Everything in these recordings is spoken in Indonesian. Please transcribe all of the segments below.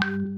thank you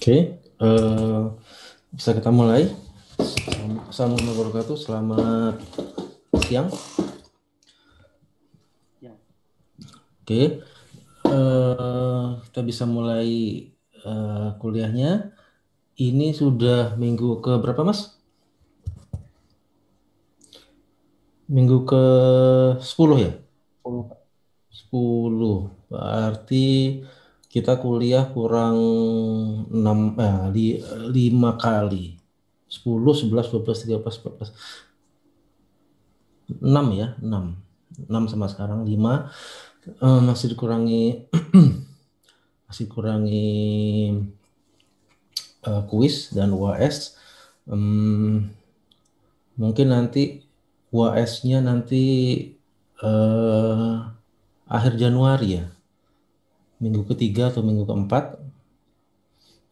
Oke, okay. uh, eh, bisa kita mulai. Assalamualaikum warahmatullahi wabarakatuh. Selamat siang. Ya. Oke, okay. uh, eh, kita bisa mulai uh, kuliahnya. Ini sudah minggu ke berapa, Mas? Minggu ke 10 ya? 10. 10. Berarti kita kuliah kurang 6 eh, 5 kali. 10, 11, 12, 13, 14. 6 ya, 6. 6 sama sekarang 5 eh, masih dikurangi masih kurangi uh, eh, kuis dan UAS. Um, mungkin nanti UAS-nya nanti uh, akhir Januari ya minggu ketiga atau minggu keempat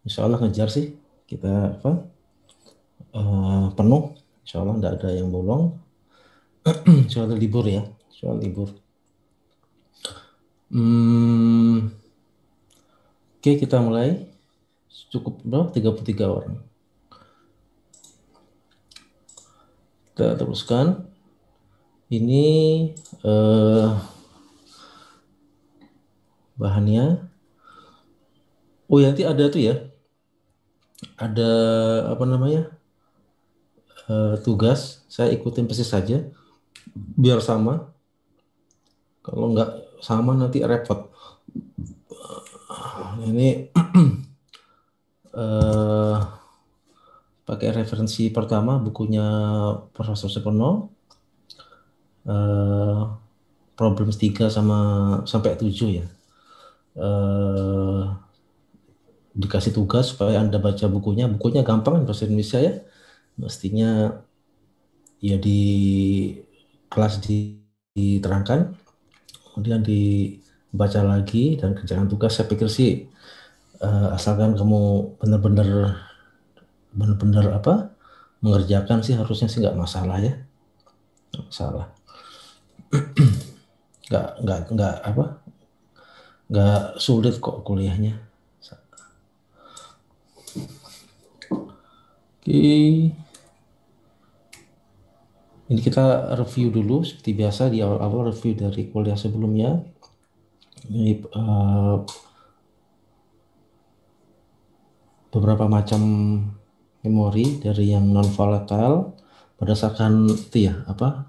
insya Allah ngejar sih kita apa uh, penuh insya Allah enggak ada yang bolong Insya Allah libur ya Insya Allah libur hmm, oke okay, kita mulai cukup berapa 33 orang kita teruskan ini uh, bahannya. Oh ya, nanti ada tuh ya. Ada apa namanya? Uh, tugas saya ikutin persis saja biar sama. Kalau nggak sama nanti repot. Eh, ini uh, pakai referensi pertama bukunya Profesor Sepeno. Uh, problem 3 sama sampai 7 ya eh, dikasih tugas supaya Anda baca bukunya. Bukunya gampang bahasa Indonesia ya. Mestinya ya di kelas di, diterangkan, kemudian dibaca lagi dan kerjakan tugas saya pikir sih eh, asalkan kamu benar-benar benar-benar apa mengerjakan sih harusnya sih nggak masalah ya nggak masalah nggak nggak nggak apa nggak sulit kok kuliahnya oke ini kita review dulu seperti biasa di awal-awal review dari kuliah sebelumnya ini uh, beberapa macam memori dari yang non volatile berdasarkan itu ya apa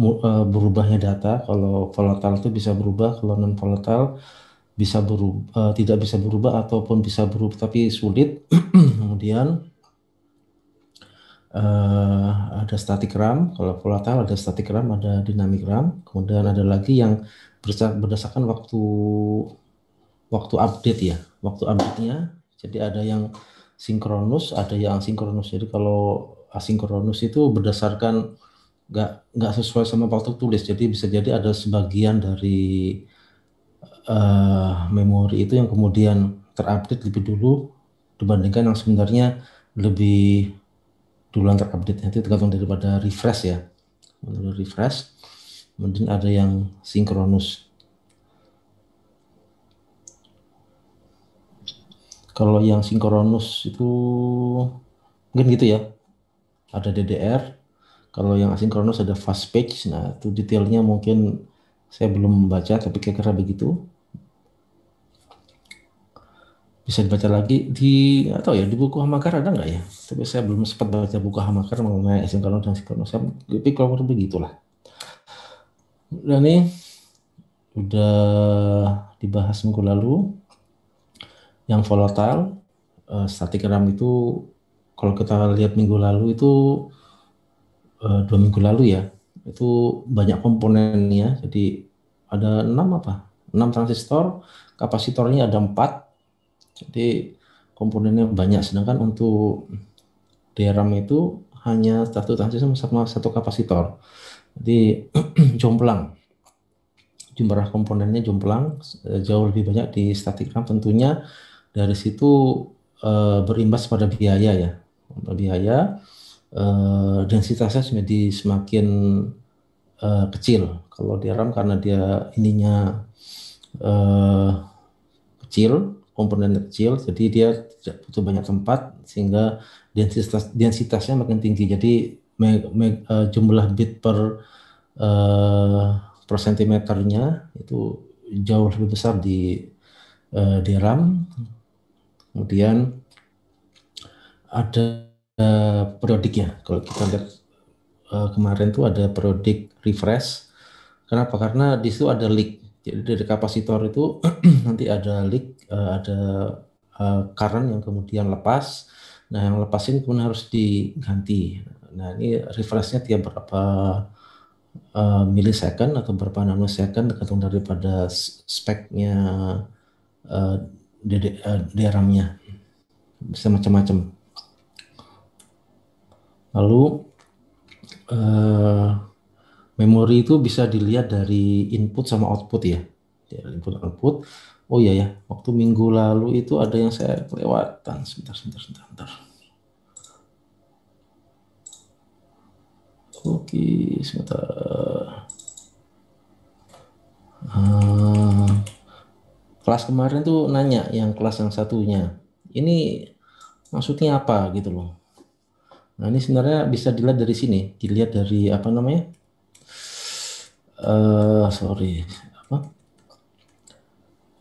Eh, berubahnya data kalau volatile itu bisa berubah kalau non volatile bisa berubah eh, tidak bisa berubah ataupun bisa berubah tapi sulit kemudian uh, ada static RAM kalau volatile ada static RAM ada dynamic RAM kemudian ada lagi yang berdasarkan waktu waktu update ya waktu update-nya jadi ada yang sinkronus ada yang asinkronus jadi kalau asinkronus itu berdasarkan nggak nggak sesuai sama waktu tulis jadi bisa jadi ada sebagian dari uh, memori itu yang kemudian terupdate lebih dulu dibandingkan yang sebenarnya lebih duluan terupdate nanti tergantung daripada refresh ya menurut refresh mungkin ada yang sinkronus kalau yang sinkronus itu mungkin gitu ya ada DDR kalau yang asinkronus ada fast page. Nah, itu detailnya mungkin saya belum membaca, tapi kira-kira begitu. Bisa dibaca lagi di atau ya di buku Hamakar ada nggak ya? Tapi saya belum sempat baca buku Hamakar mengenai asinkronus dan sinkronus. Saya tapi kalau begitulah. Dan ini udah dibahas minggu lalu. Yang volatile, uh, eh, static RAM itu kalau kita lihat minggu lalu itu Eh, dua minggu lalu ya itu banyak komponennya jadi ada enam apa enam transistor kapasitornya ada empat jadi komponennya banyak sedangkan untuk DRAM itu hanya satu transistor sama satu kapasitor jadi jomplang jumlah komponennya jomplang eh, jauh lebih banyak di static RAM tentunya dari situ eh, berimbas pada biaya ya pada biaya uh, densitasnya menjadi semakin uh, kecil. Kalau di RAM karena dia ininya uh, kecil, komponen kecil, jadi dia tidak butuh banyak tempat sehingga densitas densitasnya makin tinggi. Jadi me, me, uh, jumlah bit per uh, per sentimeternya itu jauh lebih besar di uh, di RAM. Kemudian ada uh, eh, periodik ya. Kalau kita lihat uh, kemarin tuh ada periodik refresh. Kenapa? Karena di situ ada leak. Jadi dari kapasitor itu nanti ada leak, uh, ada uh, current yang kemudian lepas. Nah, yang lepas ini kemudian harus diganti. Nah, ini refreshnya tiap berapa uh, milisecond atau berapa nanosecond tergantung daripada speknya uh, DRAM-nya. Bisa macam-macam. Lalu eh, memori itu bisa dilihat dari input sama output ya. Iya, dari Input output. Oh iya ya, waktu minggu lalu itu ada yang saya kelewatan. Sebentar, sebentar, sebentar, sebentar. Oke, sebentar. Uh, kelas kemarin tuh nanya yang kelas yang satunya. Ini maksudnya apa gitu loh. Nah, ini sebenarnya bisa dilihat dari sini, dilihat dari apa namanya? Eh, uh, sorry, apa?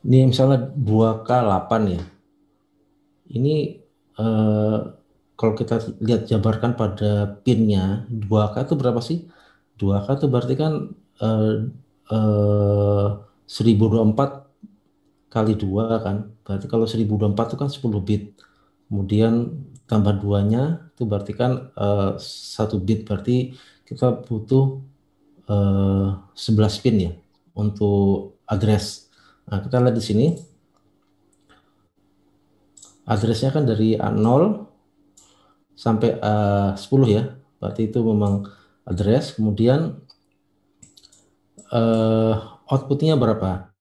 Ini misalnya 2K8 ya. Ini uh, kalau kita lihat jabarkan pada pinnya, dua k itu berapa sih? Dua k itu berarti kan uh, uh, empat kali dua kan. Berarti kalau seribu dua empat itu kan sepuluh bit kemudian tambah duanya itu berarti kan uh, satu bit berarti kita butuh uh, eh, 11 pin ya untuk address. Nah, kita lihat di sini addressnya kan dari 0 sampai eh, uh, 10 ya berarti itu memang address kemudian uh, outputnya berapa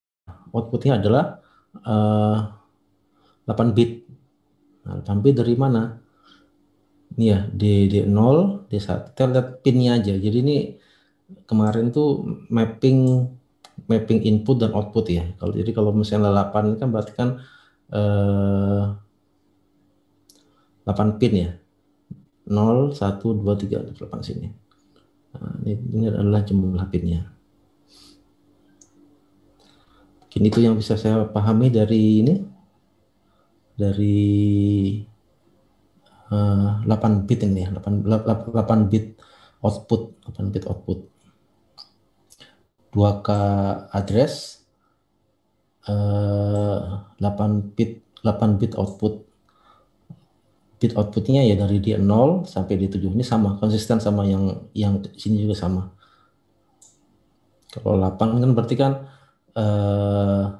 outputnya adalah uh, 8 bit Nah, tampil dari mana? Ini ya, D, D0, D1. Kita lihat pinnya aja. Jadi ini kemarin tuh mapping mapping input dan output ya. Kalau jadi kalau misalnya 8 kan berarti kan eh, 8 pin ya. 0, 1, 2, 3, 8 sini. Nah, ini, ini adalah jumlah pinnya. Mungkin itu yang bisa saya pahami dari ini dari uh, eh, 8 bit ini ya, 8, 8 bit output, 8 bit output. 2K address uh, eh, 8 bit 8 bit output bit outputnya ya dari d 0 sampai di 7 ini sama konsisten sama yang yang sini juga sama kalau 8 kan berarti kan uh,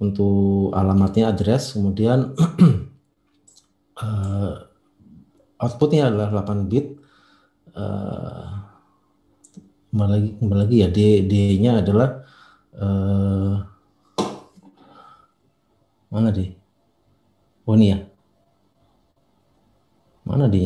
untuk alamatnya address kemudian uh, outputnya adalah 8 bit uh, kembali lagi kembali lagi ya d nya adalah uh, mana di? oh ini ya mana d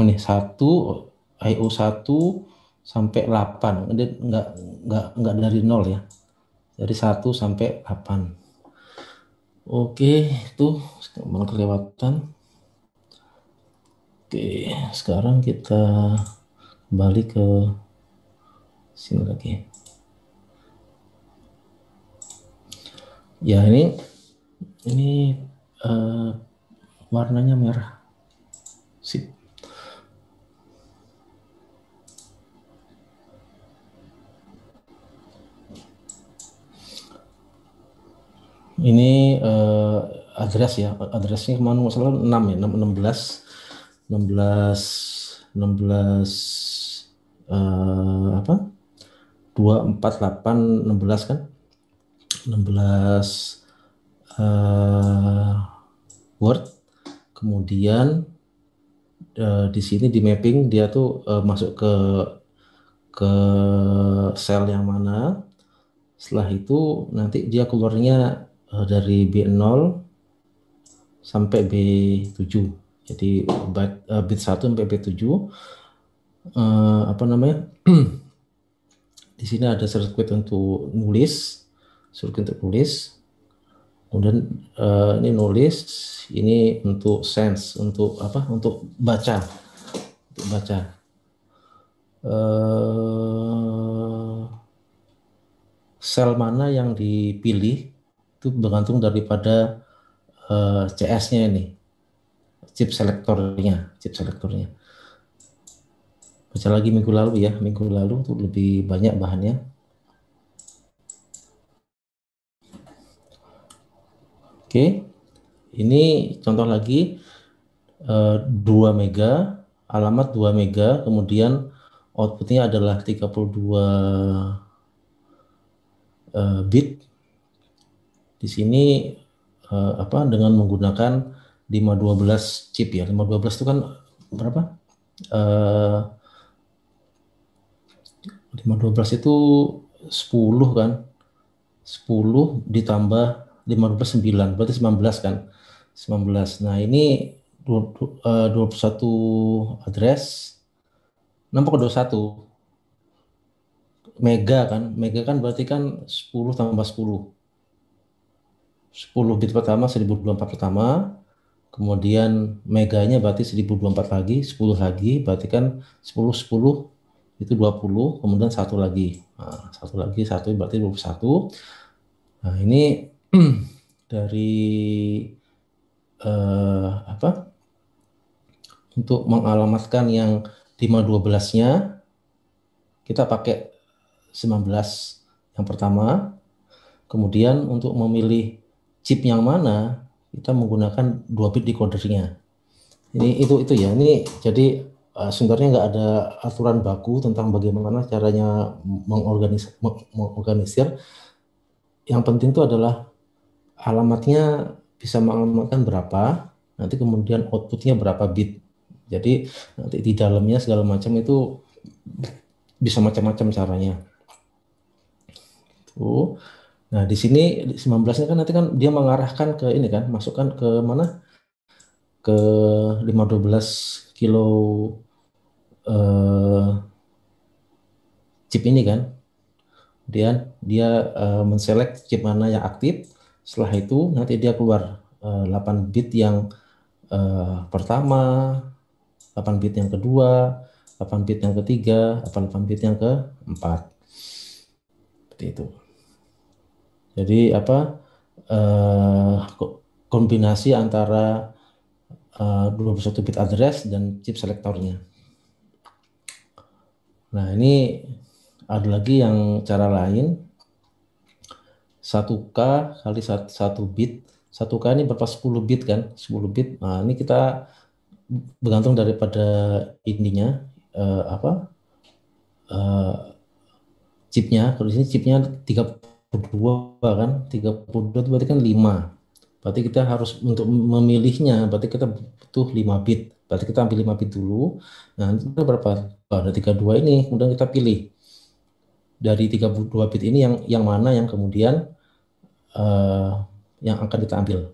ini oh, satu IO 1 sampai 8 ini enggak enggak enggak dari nol ya dari 1 sampai 8 oke itu sekarang kelewatan oke sekarang kita kembali ke sini lagi ya ini ini uh, warnanya merah ini uh, address ya addressnya kemana nggak salah enam ya belas 16 16 enam belas eh, apa dua empat delapan enam belas kan enam belas uh, word kemudian uh, di sini di mapping dia tuh uh, masuk ke ke sel yang mana setelah itu nanti dia keluarnya Eh, dari B0 sampai B7. Jadi bit 1 eh, sampai B7 uh, eh, apa namanya? di sini ada sirkuit untuk nulis, sirkuit untuk nulis. Kemudian uh, ini nulis, ini untuk sense, untuk apa? Untuk baca. Untuk baca. Uh, sel mana yang dipilih itu bergantung daripada uh, eh, CS-nya ini, chip selektornya, chip selektornya. Baca lagi minggu lalu ya, minggu lalu tuh lebih banyak bahannya. Oke, okay. ini contoh lagi uh, eh, 2 mega, alamat 2 mega, kemudian outputnya adalah 32 uh, eh, bit di sini eh, apa dengan menggunakan 512 chip ya. 512 itu kan berapa? uh, eh, 512 itu 10 kan. 10 ditambah 59 berarti 19 kan. 19. Nah, ini 21 eh, address 6 ke 21 mega kan. Mega kan berarti kan 10 tambah 10. 10 bit pertama 1024 pertama kemudian meganya berarti 1024 lagi 10 lagi berarti kan 10 10 itu 20 kemudian satu lagi nah, satu lagi satu berarti 21 nah ini dari eh, apa untuk mengalamatkan yang 512 nya kita pakai 19 yang pertama kemudian untuk memilih chip yang mana kita menggunakan dua bit decodernya. Ini itu itu ya. Ini jadi uh, sebenarnya nggak ada aturan baku tentang bagaimana caranya mengorganis mengorganisir. Yang penting itu adalah alamatnya bisa mengalamatkan berapa, nanti kemudian outputnya berapa bit. Jadi nanti di dalamnya segala macam itu bisa macam-macam caranya. Tuh. Nah, di sini 19-nya kan nanti kan dia mengarahkan ke ini kan, masukkan ke mana? Ke 512 kilo eh, chip ini kan. Kemudian dia eh, menselect chip mana yang aktif. Setelah itu nanti dia keluar eh, 8 bit yang eh, pertama, 8 bit yang kedua, 8 bit yang ketiga, 8 bit yang keempat. Seperti itu. Jadi apa eh, kombinasi antara eh, 21 bit address dan chip selektornya. Nah, ini ada lagi yang cara lain. 1K kali 1 bit. 1K ini berapa 10 bit kan? 10 bit. Nah, ini kita bergantung daripada intinya eh, apa? Eh, chipnya. Kalau di sini chipnya 30 32 kan 32 itu berarti kan 5 berarti kita harus untuk memilihnya berarti kita butuh 5 bit berarti kita ambil 5 bit dulu nah itu berapa ada 32 ini kemudian kita pilih dari 32 bit ini yang yang mana yang kemudian uh, yang akan kita ambil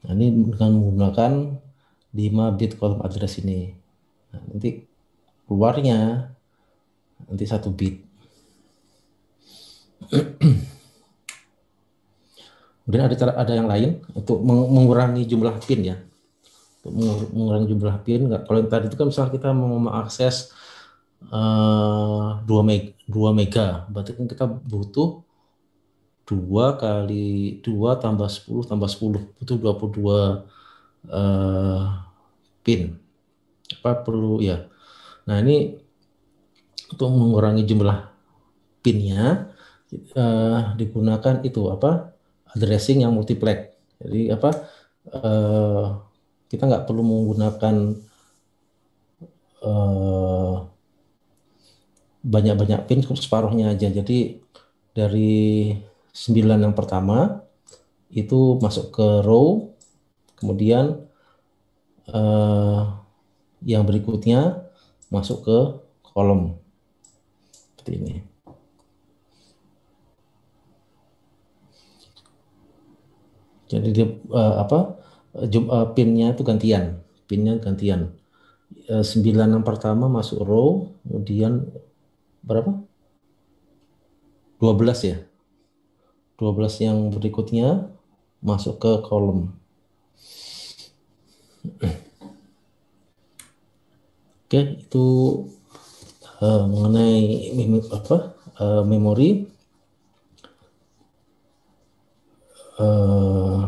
nah, ini dengan menggunakan 5 bit kolom address ini nah, nanti keluarnya nanti satu bit Kemudian ada cara ada yang lain untuk mengurangi jumlah pin ya. Untuk mengurangi jumlah pin kalau yang tadi itu kan misalnya kita mau mengakses uh, eh, 2 meg 2 mega, berarti kan kita butuh 2 kali 2 tambah 10 tambah 10 butuh 22 uh, eh, pin. Apa perlu ya. Nah, ini untuk mengurangi jumlah pinnya uh, digunakan itu apa addressing yang multiplex. Jadi apa uh, kita nggak perlu menggunakan uh, banyak-banyak pin cukup separuhnya aja. Jadi dari 9 yang pertama itu masuk ke row, kemudian uh, yang berikutnya masuk ke kolom seperti ini. Jadi dia uh, apa? Jum, uh, pinnya itu gantian, pinnya gantian. Uh, eh, 9 pertama masuk row, kemudian berapa? 12 ya. 12 yang berikutnya masuk ke kolom. Oke, itu uh, mengenai mem apa? Uh, memori Eh,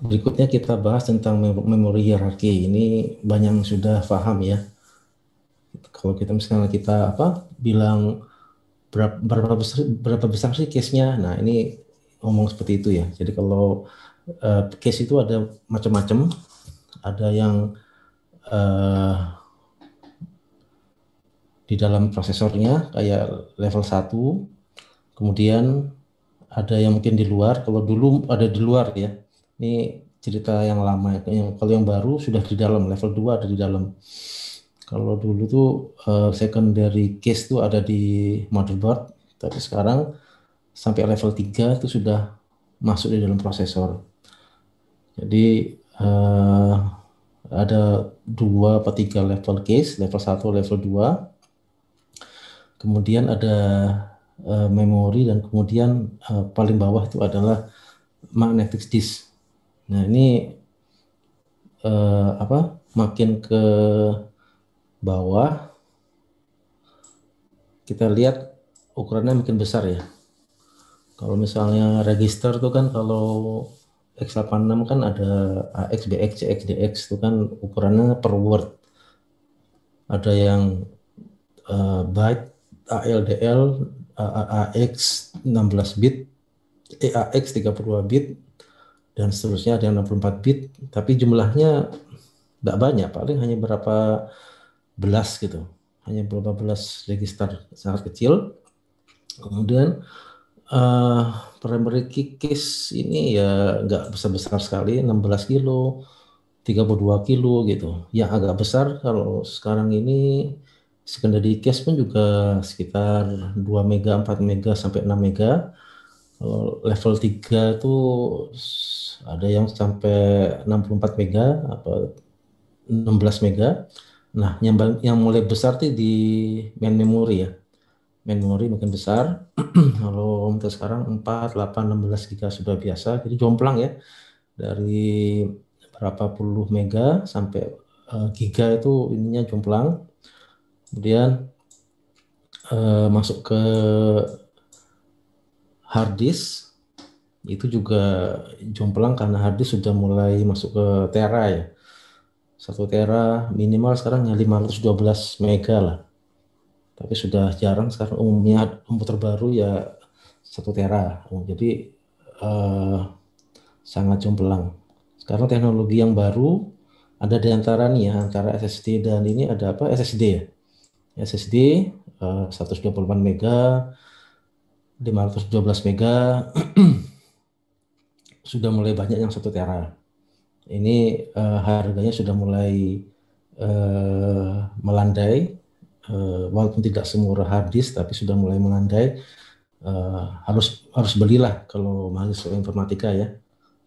berikutnya kita bahas tentang memori hierarki ini banyak yang sudah paham ya kalau kita misalnya kita apa bilang berapa, berapa besar berapa besar sih case-nya nah ini ngomong seperti itu ya jadi kalau uh, case itu ada macam-macam ada yang uh, di dalam prosesornya kayak level 1 kemudian ada yang mungkin di luar. Kalau dulu ada di luar ya. Ini cerita yang lama. Ya, yang kalau yang baru sudah di dalam level 2 ada di dalam. Kalau dulu tuh uh, secondary case tuh ada di motherboard, tapi sekarang sampai level 3 itu sudah masuk di dalam prosesor. Jadi uh, ada dua atau tiga level case, level 1, level 2. Kemudian ada Eh, memori dan kemudian uh, paling bawah itu adalah magnetic disk. Nah ini uh, apa? Makin ke bawah kita lihat ukurannya makin besar ya. Kalau misalnya register tuh kan kalau X86 kan ada AX, BX, CX, DX itu kan ukurannya per word. Ada yang uh, byte, ALDL, AAX 16 bit, EAX 32 bit, dan seterusnya ada yang 64 bit, tapi jumlahnya nggak banyak, paling hanya berapa belas gitu, hanya berapa belas register sangat kecil. Kemudian uh, primary key case ini ya nggak besar-besar sekali, 16 kilo, 32 kilo gitu. Yang agak besar kalau sekarang ini secondary cash pun juga sekitar 2 mega, 4 mega sampai 6 mega. Kalau level 3 itu ada yang sampai 64 mega atau 16 mega. Nah, yang yang mulai besar tuh di main memory ya. Main memory makin besar. Kalau untuk sekarang 4, 8, 16 giga sudah biasa, jadi jomplang ya. Dari berapa puluh mega sampai uh, giga itu ininya jomplang kemudian uh, masuk ke hard disk itu juga jomplang karena hard disk sudah mulai masuk ke tera ya satu tera minimal sekarang ya 512 mega lah tapi sudah jarang sekarang umumnya komputer baru ya satu tera jadi uh, sangat jomplang sekarang teknologi yang baru ada di antara nih ya antara SSD dan ini ada apa SSD ya SSD uh, 128 mega 512 mega sudah mulai banyak yang satu tera ini uh, harganya sudah mulai uh, melandai uh, walaupun tidak semurah harddisk tapi sudah mulai melandai uh, harus harus belilah kalau mahasiswa informatika ya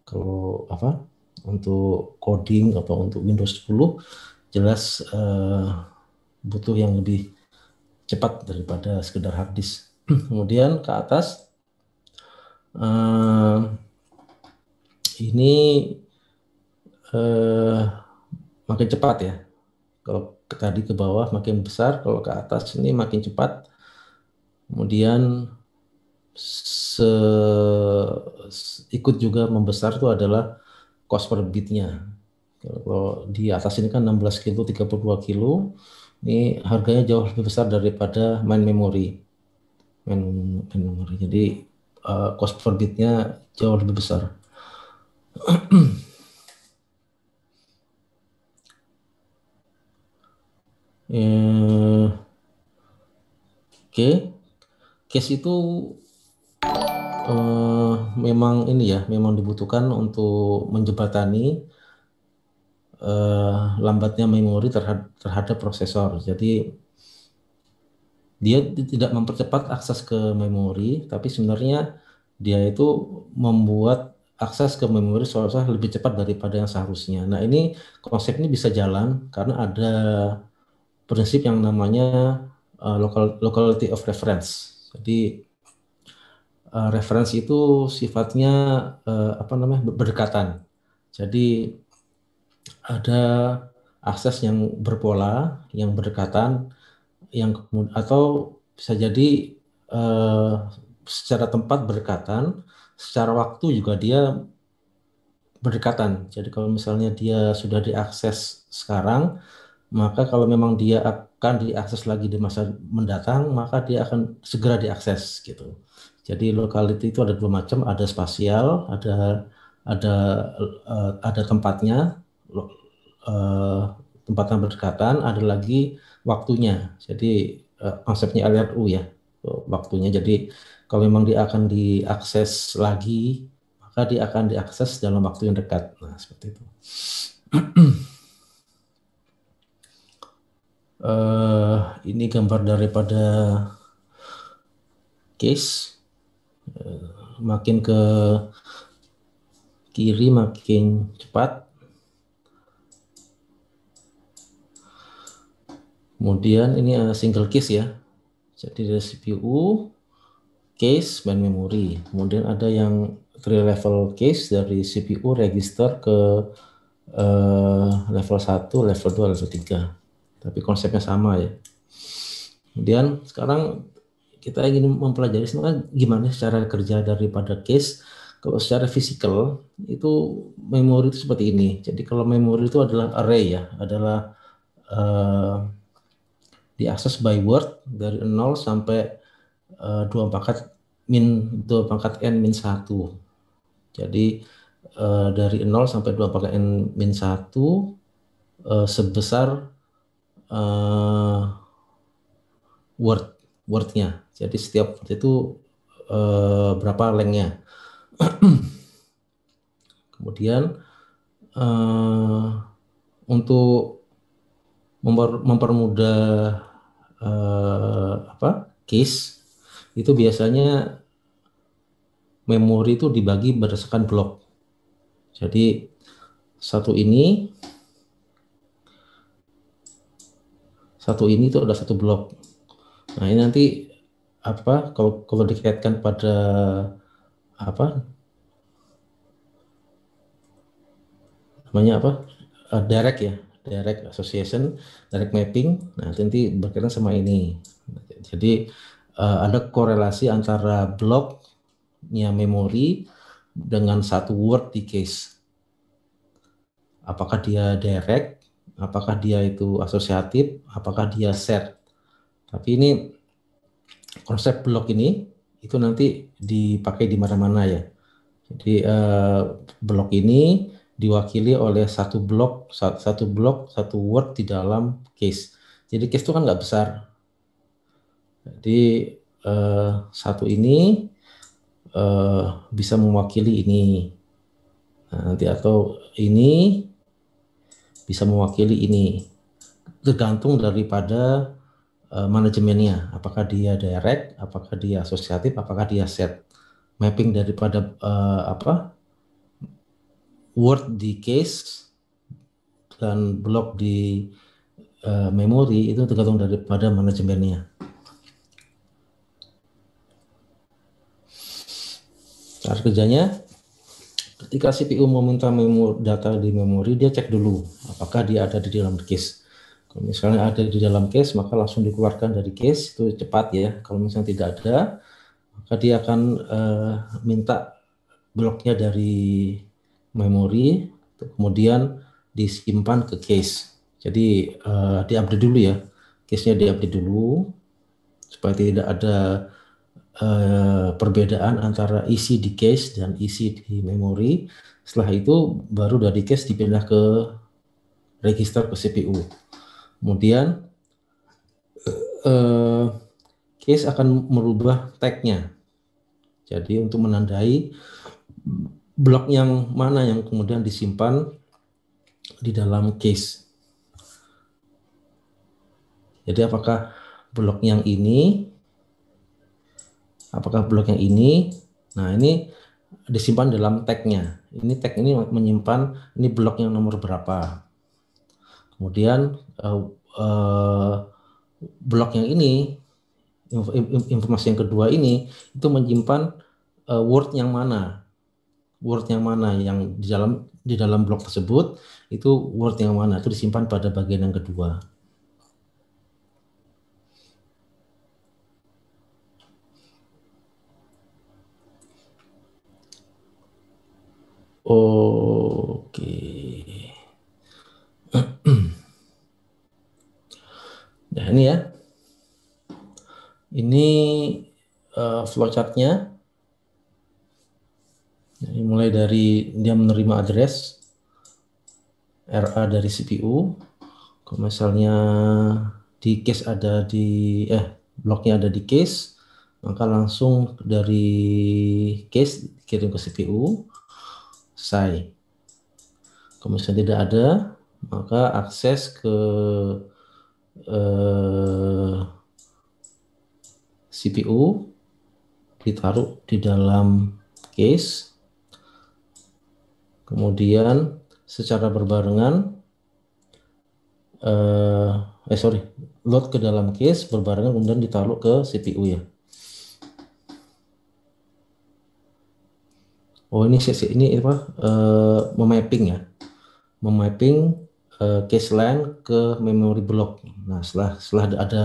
kalau apa untuk coding atau untuk Windows 10 jelas uh, butuh yang lebih cepat daripada sekedar hard disk. Kemudian ke atas uh, ini uh, makin cepat ya. Kalau tadi ke bawah makin besar, kalau ke atas ini makin cepat. Kemudian se ikut juga membesar itu adalah cost per bitnya. Kalau di atas ini kan 16 kilo, 32 kilo ini harganya jauh lebih besar daripada main memori main, main memori jadi uh, cost per bitnya jauh lebih besar oke eh, okay. case itu uh, memang ini ya memang dibutuhkan untuk menjebatani eh, lambatnya memori terhad terhadap prosesor. Jadi dia tidak mempercepat akses ke memori, tapi sebenarnya dia itu membuat akses ke memori seolah-olah lebih cepat daripada yang seharusnya. Nah ini konsep ini bisa jalan karena ada prinsip yang namanya uh, local, locality of reference. Jadi uh, eh, referensi itu sifatnya uh, apa namanya berdekatan. Jadi ada akses yang berpola, yang berdekatan, yang atau bisa jadi eh, secara tempat berdekatan, secara waktu juga dia berdekatan. Jadi kalau misalnya dia sudah diakses sekarang, maka kalau memang dia akan diakses lagi di masa mendatang, maka dia akan segera diakses gitu. Jadi locality itu ada dua macam, ada spasial, ada ada eh, ada tempatnya, Eh, tempat tempatan berdekatan, ada lagi waktunya. Jadi eh, konsepnya konsepnya LRU ya, waktunya. Jadi kalau memang dia akan diakses lagi, maka dia akan diakses dalam waktu yang dekat. Nah, seperti itu. uh, ini gambar daripada case makin ke kiri makin cepat Kemudian ini eh, single case ya. Jadi dari CPU, case, dan memory. Kemudian ada yang three level case dari CPU register ke uh, level 1, level 2, level 3. Tapi konsepnya sama ya. Kemudian sekarang kita ingin mempelajari sebenarnya gimana cara kerja daripada case kalau secara fisikal itu memori itu seperti ini. Jadi kalau memori itu adalah array ya, adalah uh, diakses by word dari 0 sampai uh, eh, 2 pangkat min 2 pangkat n min 1. Jadi uh, dari 0 sampai 2 pangkat n min 1 uh, eh, sebesar uh, word wordnya. Jadi setiap word itu uh, berapa lengnya. Kemudian uh, untuk memper mempermudah eh, apa case itu biasanya memori itu dibagi berdasarkan blok. Jadi satu ini satu ini itu ada satu blok. Nah, ini nanti apa kalau kalau dikaitkan pada apa namanya apa? Uh, direct ya direct association, direct mapping. Nah, nanti berkaitan sama ini. Jadi uh, ada korelasi antara bloknya memori dengan satu word di case. Apakah dia direct, apakah dia itu asosiatif, apakah dia set? Tapi ini konsep blok ini itu nanti dipakai di mana-mana ya. Jadi uh, eh, blok ini diwakili oleh satu blok satu blok satu word di dalam case jadi case itu kan nggak besar jadi eh, satu ini eh, bisa mewakili ini nah, nanti atau ini bisa mewakili ini tergantung daripada uh, manajemennya apakah dia direct apakah dia asosiatif apakah dia set mapping daripada uh, apa word di case dan block di uh, memori itu tergantung daripada manajemennya. Cara kerjanya, ketika CPU meminta memori, data di memori, dia cek dulu apakah dia ada di dalam case. Kalau misalnya ada di dalam case, maka langsung dikeluarkan dari case itu cepat ya. Kalau misalnya tidak ada, maka dia akan uh, minta bloknya dari memori, kemudian disimpan ke case. Jadi uh, diupdate dulu ya, case-nya diupdate dulu supaya tidak ada uh, perbedaan antara isi di case dan isi di memori. Setelah itu baru dari case dipindah ke register ke CPU. Kemudian uh, case akan merubah tag-nya. Jadi untuk menandai blok yang mana yang kemudian disimpan di dalam case. Jadi apakah blok yang ini apakah blok yang ini nah ini disimpan dalam tag-nya. Ini tag ini menyimpan ini blok yang nomor berapa. Kemudian uh, uh, blok yang ini informasi yang kedua ini itu menyimpan uh, word yang mana word yang mana yang di dalam di dalam blok tersebut itu word yang mana itu disimpan pada bagian yang kedua. Oke. Nah ini ya. Ini uh, flowchartnya. Jadi mulai dari dia menerima address RA dari CPU. Kalau misalnya di case ada di eh bloknya ada di case, maka langsung dari case dikirim ke CPU. Selesai. Kalau misalnya tidak ada, maka akses ke eh, CPU ditaruh di dalam case Kemudian secara berbarengan, eh, eh sorry, load ke dalam case berbarengan kemudian ditaruh ke CPU ya. Oh ini sesi ini apa? uh, memapping ya, memapping eh, case line ke memory block. Nah setelah setelah ada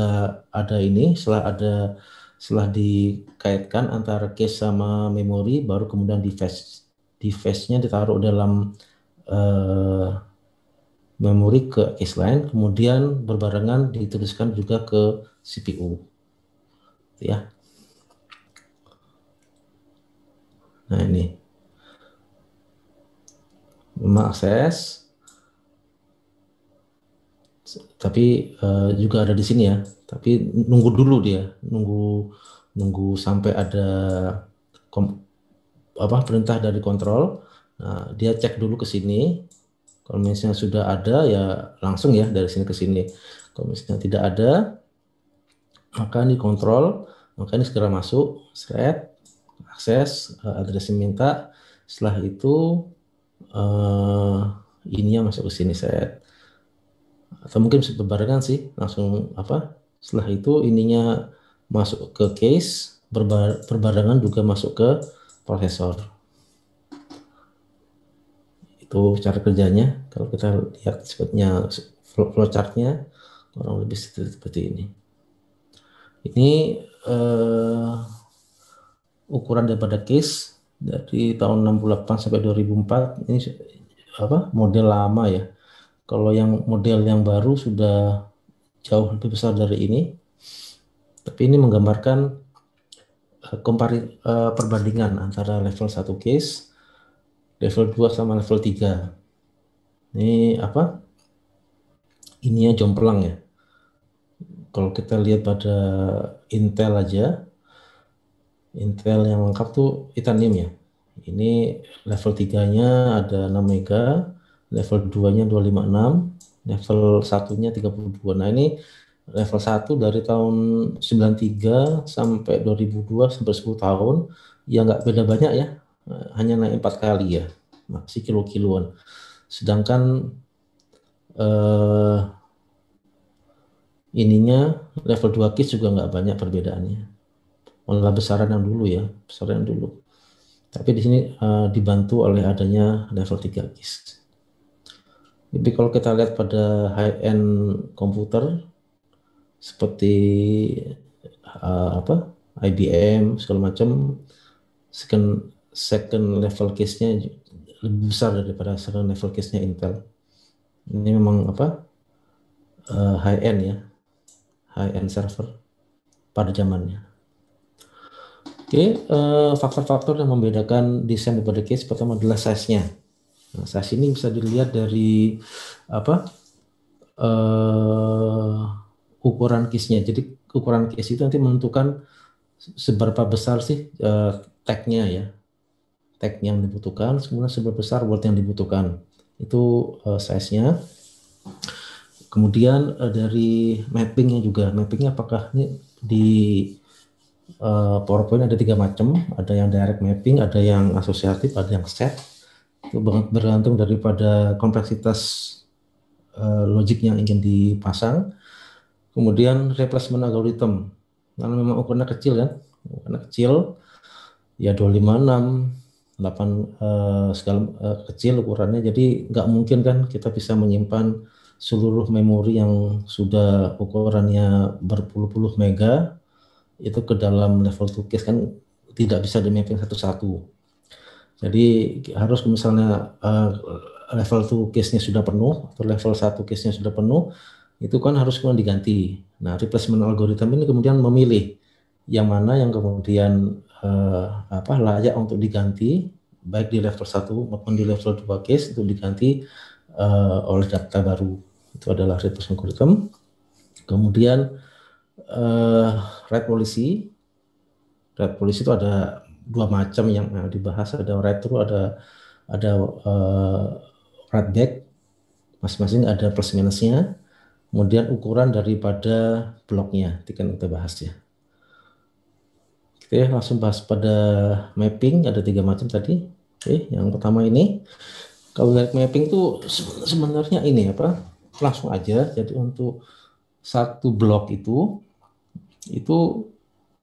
ada ini, setelah ada setelah dikaitkan antara case sama memory, baru kemudian di fetch device-nya ditaruh dalam uh, memori ke case lain, kemudian berbarengan dituliskan juga ke CPU. Gitu ya. Nah ini Memang akses. tapi uh, juga ada di sini ya. Tapi nunggu dulu dia, nunggu nunggu sampai ada apa perintah dari kontrol. Nah, dia cek dulu ke sini. Kalau misalnya sudah ada ya langsung ya dari sini ke sini. Kalau misalnya tidak ada maka ini kontrol, maka ini segera masuk, set, akses, eh, address yang minta. Setelah itu uh, eh, ininya masuk ke sini set. Atau mungkin bisa berbarengan sih, langsung apa? Setelah itu ininya masuk ke case, berbarengan juga masuk ke prosesor. Itu cara kerjanya. Kalau kita lihat sebetulnya flowchartnya kurang lebih seperti ini. Ini uh, ukuran daripada case dari tahun 68 sampai 2004 ini apa model lama ya. Kalau yang model yang baru sudah jauh lebih besar dari ini. Tapi ini menggambarkan kompar uh, eh, perbandingan antara level 1 case, level 2 sama level 3. Ini apa? Ininya jomplang ya. Kalau kita lihat pada Intel aja, Intel yang lengkap tuh Itanium ya. Ini level 3-nya ada 6 mega, level 2-nya 256, level 1-nya 32. Nah, ini level 1 dari tahun 93 sampai 2002 sampai 10 tahun ya nggak beda banyak ya eh, hanya naik empat kali ya masih kilo kiloan sedangkan eh, ininya level 2 kis juga nggak banyak perbedaannya malah besaran yang dulu ya besaran yang dulu tapi di sini eh, dibantu oleh adanya level 3 kis tapi kalau kita lihat pada high end komputer seperti uh, apa IBM segala macam second second level case-nya lebih besar daripada second level case-nya Intel. Ini memang apa uh, eh, high end ya, high end server pada zamannya. Oke, okay, uh, eh, faktor-faktor yang membedakan desain daripada case pertama adalah size-nya. Nah, size ini bisa dilihat dari apa? Uh, ukuran case-nya. Jadi ukuran case itu nanti menentukan seberapa besar sih uh, tag-nya ya. Tag yang dibutuhkan, kemudian seberapa besar word yang dibutuhkan. Itu uh, size-nya. Kemudian uh, dari mapping-nya juga. Mapping-nya apakah ini di uh, PowerPoint ada tiga macam. Ada yang direct mapping, ada yang asosiatif, ada yang set. Itu bergantung daripada kompleksitas logik yang ingin dipasang Kemudian replacement algorithm. Karena memang ukurannya kecil kan. Ukurannya kecil ya 256 8 eh, skala eh, kecil ukurannya jadi nggak mungkin kan kita bisa menyimpan seluruh memori yang sudah ukurannya berpuluh-puluh mega itu ke dalam level case kan tidak bisa mapping satu-satu jadi harus misalnya uh, level 2 case-nya sudah penuh atau level 1 case-nya sudah penuh itu kan harus kemudian diganti. Nah, replacement algoritma ini kemudian memilih yang mana yang kemudian eh, apa layak untuk diganti baik di level 1 maupun di level 2 case untuk diganti eh, oleh data baru. Itu adalah replacement algorithm. Kemudian eh, red policy. Red policy itu ada dua macam yang nah, dibahas ada red true ada ada eh, red back masing-masing ada plus minusnya Kemudian ukuran daripada bloknya, tiga kan kita bahas ya. Oke, langsung bahas pada mapping ada tiga macam tadi. Oke, yang pertama ini kalau dari mapping itu sebenarnya ini apa? Langsung aja. Jadi untuk satu blok itu itu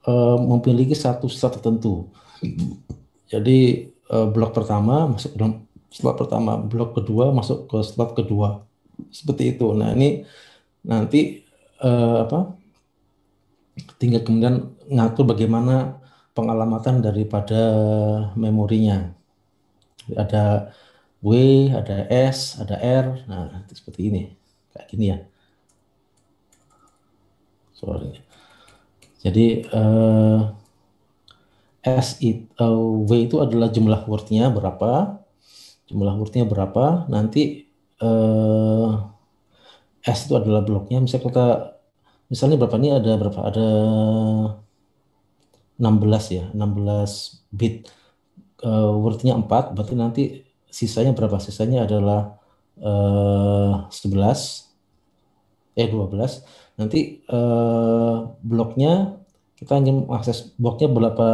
e, memiliki satu slot tertentu. Jadi e, blok pertama masuk ke dalam slot pertama, blok kedua masuk ke slot kedua. Seperti itu. Nah, ini nanti eh, apa tinggal kemudian ngatur bagaimana pengalamatan daripada memorinya ada W ada S ada R nah nanti seperti ini kayak gini ya sorry jadi eh, S it, uh, W itu adalah jumlah wordnya berapa, jumlah wordnya berapa, nanti uh, S itu adalah bloknya. Misalnya kita misalnya berapa ini ada berapa? Ada 16 ya, 16 bit. Uh, eh, wordnya 4, berarti nanti sisanya berapa? Sisanya adalah uh, 11 eh 12. Eh, nanti uh, bloknya kita hanya mengakses bloknya berapa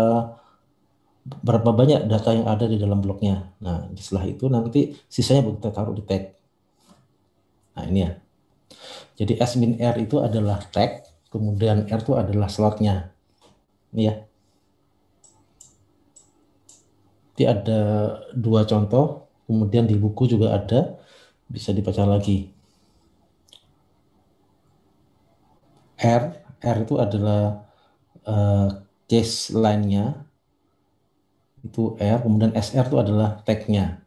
berapa banyak data yang ada di dalam bloknya. Nah, setelah itu nanti sisanya kita taruh di tag. Nah, ini ya. Jadi S min R itu adalah tag, kemudian R itu adalah slotnya. Ya. Jadi ada dua contoh, kemudian di buku juga ada, bisa dibaca lagi. R, R itu adalah uh, case line-nya, itu R, kemudian SR itu adalah tag-nya.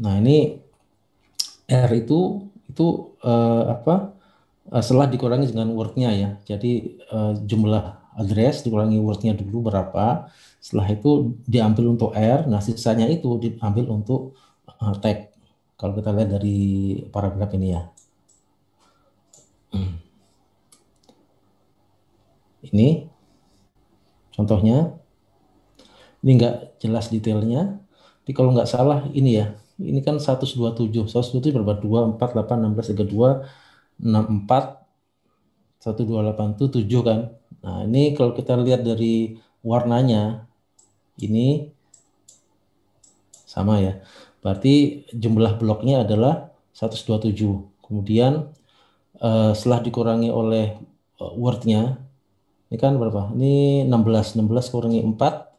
Nah ini R itu itu uh, apa uh, setelah dikurangi dengan wordnya ya jadi uh, jumlah address dikurangi wordnya dulu berapa setelah itu diambil untuk R nah sisanya itu diambil untuk uh, tag kalau kita lihat dari paragraf ini ya ini contohnya ini enggak jelas detailnya tapi kalau nggak salah ini ya ini kan 127. 127 berapa? 2, 4, 8, 16, 32, 2 8 itu 7 kan. Nah ini kalau kita lihat dari warnanya, ini sama ya. Berarti jumlah bloknya adalah 127. Kemudian uh, setelah dikurangi oleh uh, wordnya, ini kan berapa? Ini 16. 16 kurangi 4,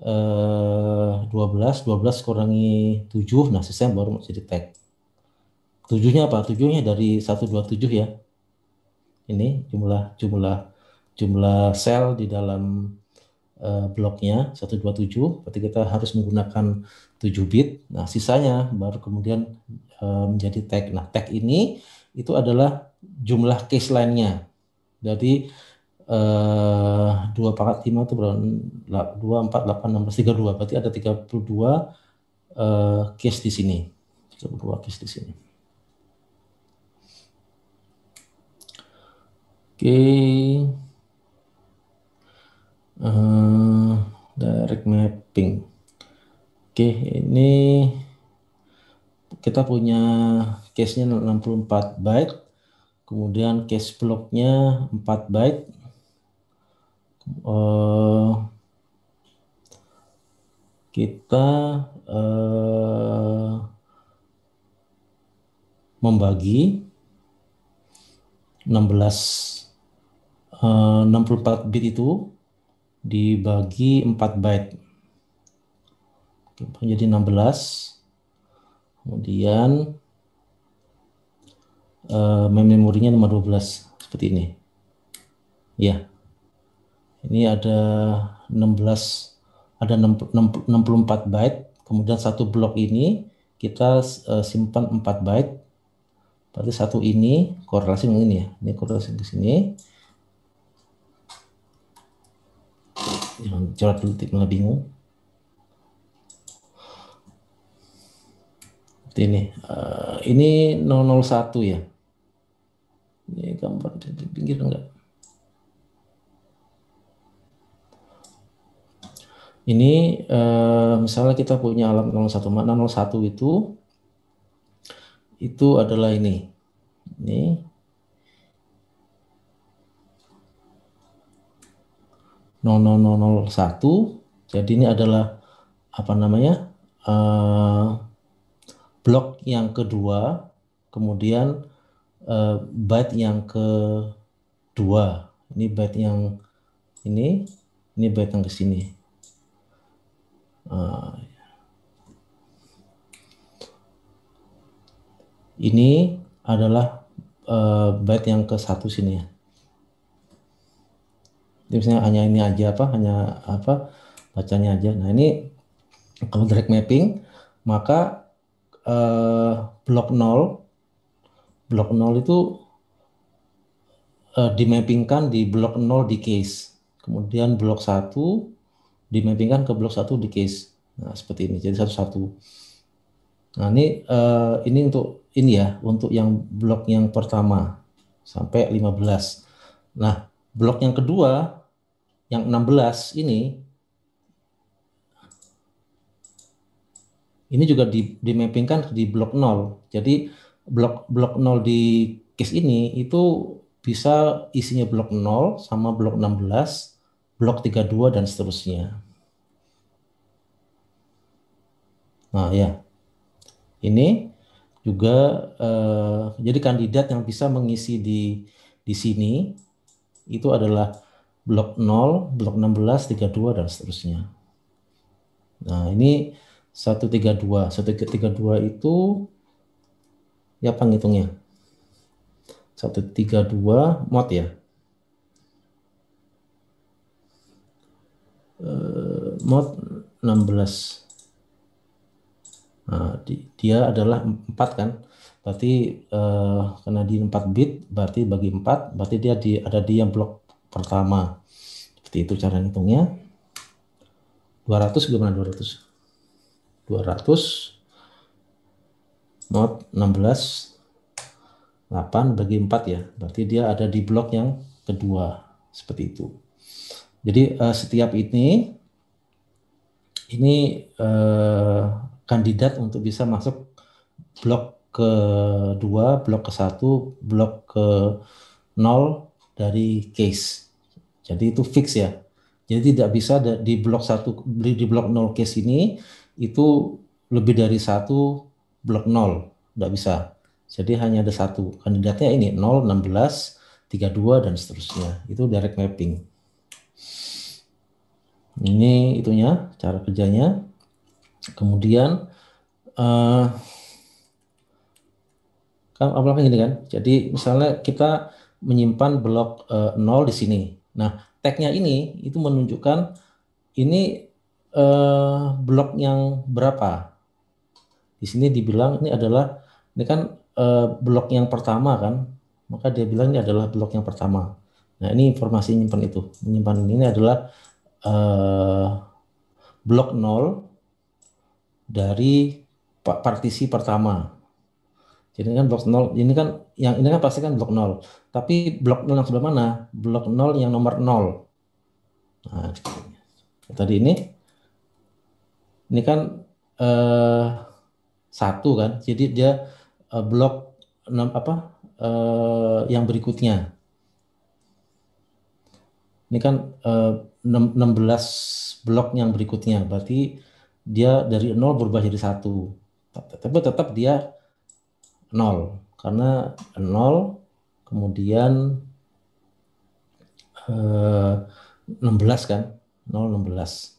eh, 12, 12 kurangi 7, nah sisanya baru jadi tag. 7-nya apa? 7-nya dari 127 ya. Ini jumlah jumlah jumlah sel di dalam eh, bloknya 127, berarti kita harus menggunakan 7 bit. Nah, sisanya baru kemudian eh, menjadi tag. Nah, tag ini itu adalah jumlah case lainnya. Jadi eh, 2 pangkat 5 itu berapa? 2, 4, 8, tiga dua Berarti ada tiga 32 eh, case di sini. dua case di sini. Oke. Okay. Uh, eh, direct mapping. Oke, okay, ini kita punya case-nya 64 byte. Kemudian case nya 4 byte uh, kita uh, membagi 16 uh, 64 bit itu dibagi 4 byte. Jadi 16. Kemudian uh, memorinya nomor 12 seperti ini. Ya ini ada 16 ada 64 byte kemudian satu blok ini kita eh, simpan 4 byte berarti satu ini korelasi dengan ini ya ini korelasi di sini jangan jelas dulu malah bingung seperti ini eh, ini 001 ya ini gambar di pinggir enggak ini eh, misalnya kita punya alat 01 makna 01 itu itu adalah ini ini satu jadi ini adalah apa namanya uh, blok yang kedua kemudian uh, byte yang kedua ini byte yang ini ini byte yang kesini ini adalah uh, eh, bait yang ke satu sini ya. Jadi misalnya hanya ini aja apa, hanya apa bacanya aja. Nah ini kalau direct mapping maka uh, eh, blok 0 blok 0 itu uh, eh, dimappingkan di blok 0 di case. Kemudian blok 1 dimappingkan ke blok satu di case. Nah, seperti ini. Jadi satu-satu. Nah, ini uh, ini untuk ini ya, untuk yang blok yang pertama sampai 15. Nah, blok yang kedua yang 16 ini ini juga di, di mappingkan di blok 0. Jadi blok blok 0 di case ini itu bisa isinya blok 0 sama blok 16 blok 32 dan seterusnya. Nah, ya. Ini juga eh, jadi kandidat yang bisa mengisi di di sini itu adalah blok 0, blok 16, 32 dan seterusnya. Nah, ini 132. 132 itu ya apa ngitungnya? 132 mod ya. Eh, mod 16 nah, di, dia adalah 4 kan berarti uh, karena di 4 bit berarti bagi 4 berarti dia di, ada di yang blok pertama seperti itu cara hitungnya 200 gimana 200 200 mod 16 8 bagi 4 ya berarti dia ada di blok yang kedua seperti itu jadi uh, setiap ini ini uh, kandidat untuk bisa masuk blok ke dua, blok ke satu, blok ke nol dari case. Jadi itu fix ya. Jadi tidak bisa di blok satu, di blok nol case ini itu lebih dari satu blok nol, tidak bisa. Jadi hanya ada satu kandidatnya ini nol enam belas tiga dua dan seterusnya. Itu direct mapping. Ini itunya cara kerjanya. Kemudian uh, kan apa gini kan? Jadi misalnya kita menyimpan blok uh, eh, 0 di sini. Nah, tag-nya ini itu menunjukkan ini uh, blok yang berapa. Di sini dibilang ini adalah ini kan uh, blok yang pertama kan. Maka dia bilang ini adalah blok yang pertama. Nah, ini informasi menyimpan itu. Menyimpan ini adalah uh, blok 0 dari partisi pertama. Jadi kan blok nol ini kan yang ini kan pasti kan blok nol Tapi blok nol yang sebelah mana? Blok nol yang nomor nol Nah, tadi ini ini kan eh, satu kan. Jadi dia uh, blok apa Uh, yang berikutnya ini kan uh, eh, 16 blok yang berikutnya berarti dia dari nol berubah jadi satu tapi tetap dia nol karena nol kemudian uh, eh, 16 kan 0 16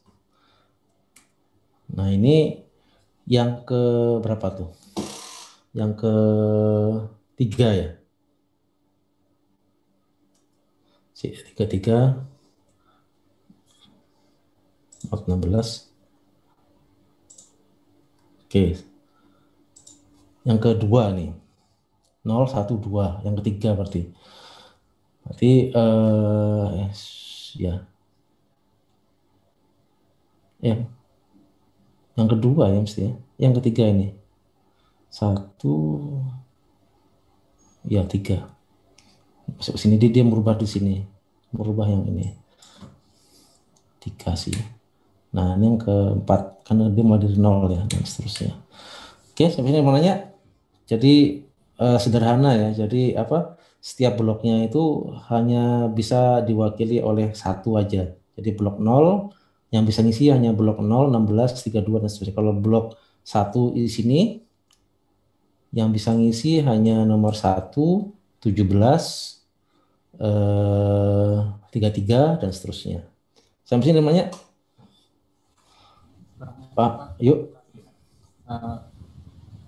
nah ini yang ke berapa tuh yang ke tiga ya 33 16 Oke. Yang kedua nih. 0, 1, 2. Yang ketiga berarti. Berarti uh, ya. Ya. Yang kedua ya mesti ya. Yang ketiga ini. Satu. Ya, tiga masuk ke sini dia, dia merubah di sini merubah yang ini dikasih nah ini yang keempat karena dia mulai dari nol ya dan seterusnya oke sampai sini mau nanya jadi eh, sederhana ya jadi apa setiap bloknya itu hanya bisa diwakili oleh satu aja jadi blok nol yang bisa ngisi hanya blok 0, 16, 32 dan seterusnya. Kalau blok 1 di sini yang bisa ngisi hanya nomor 1, 17, Eh, tiga tiga dan seterusnya. Sampai sini namanya Pak, yuk. Uh,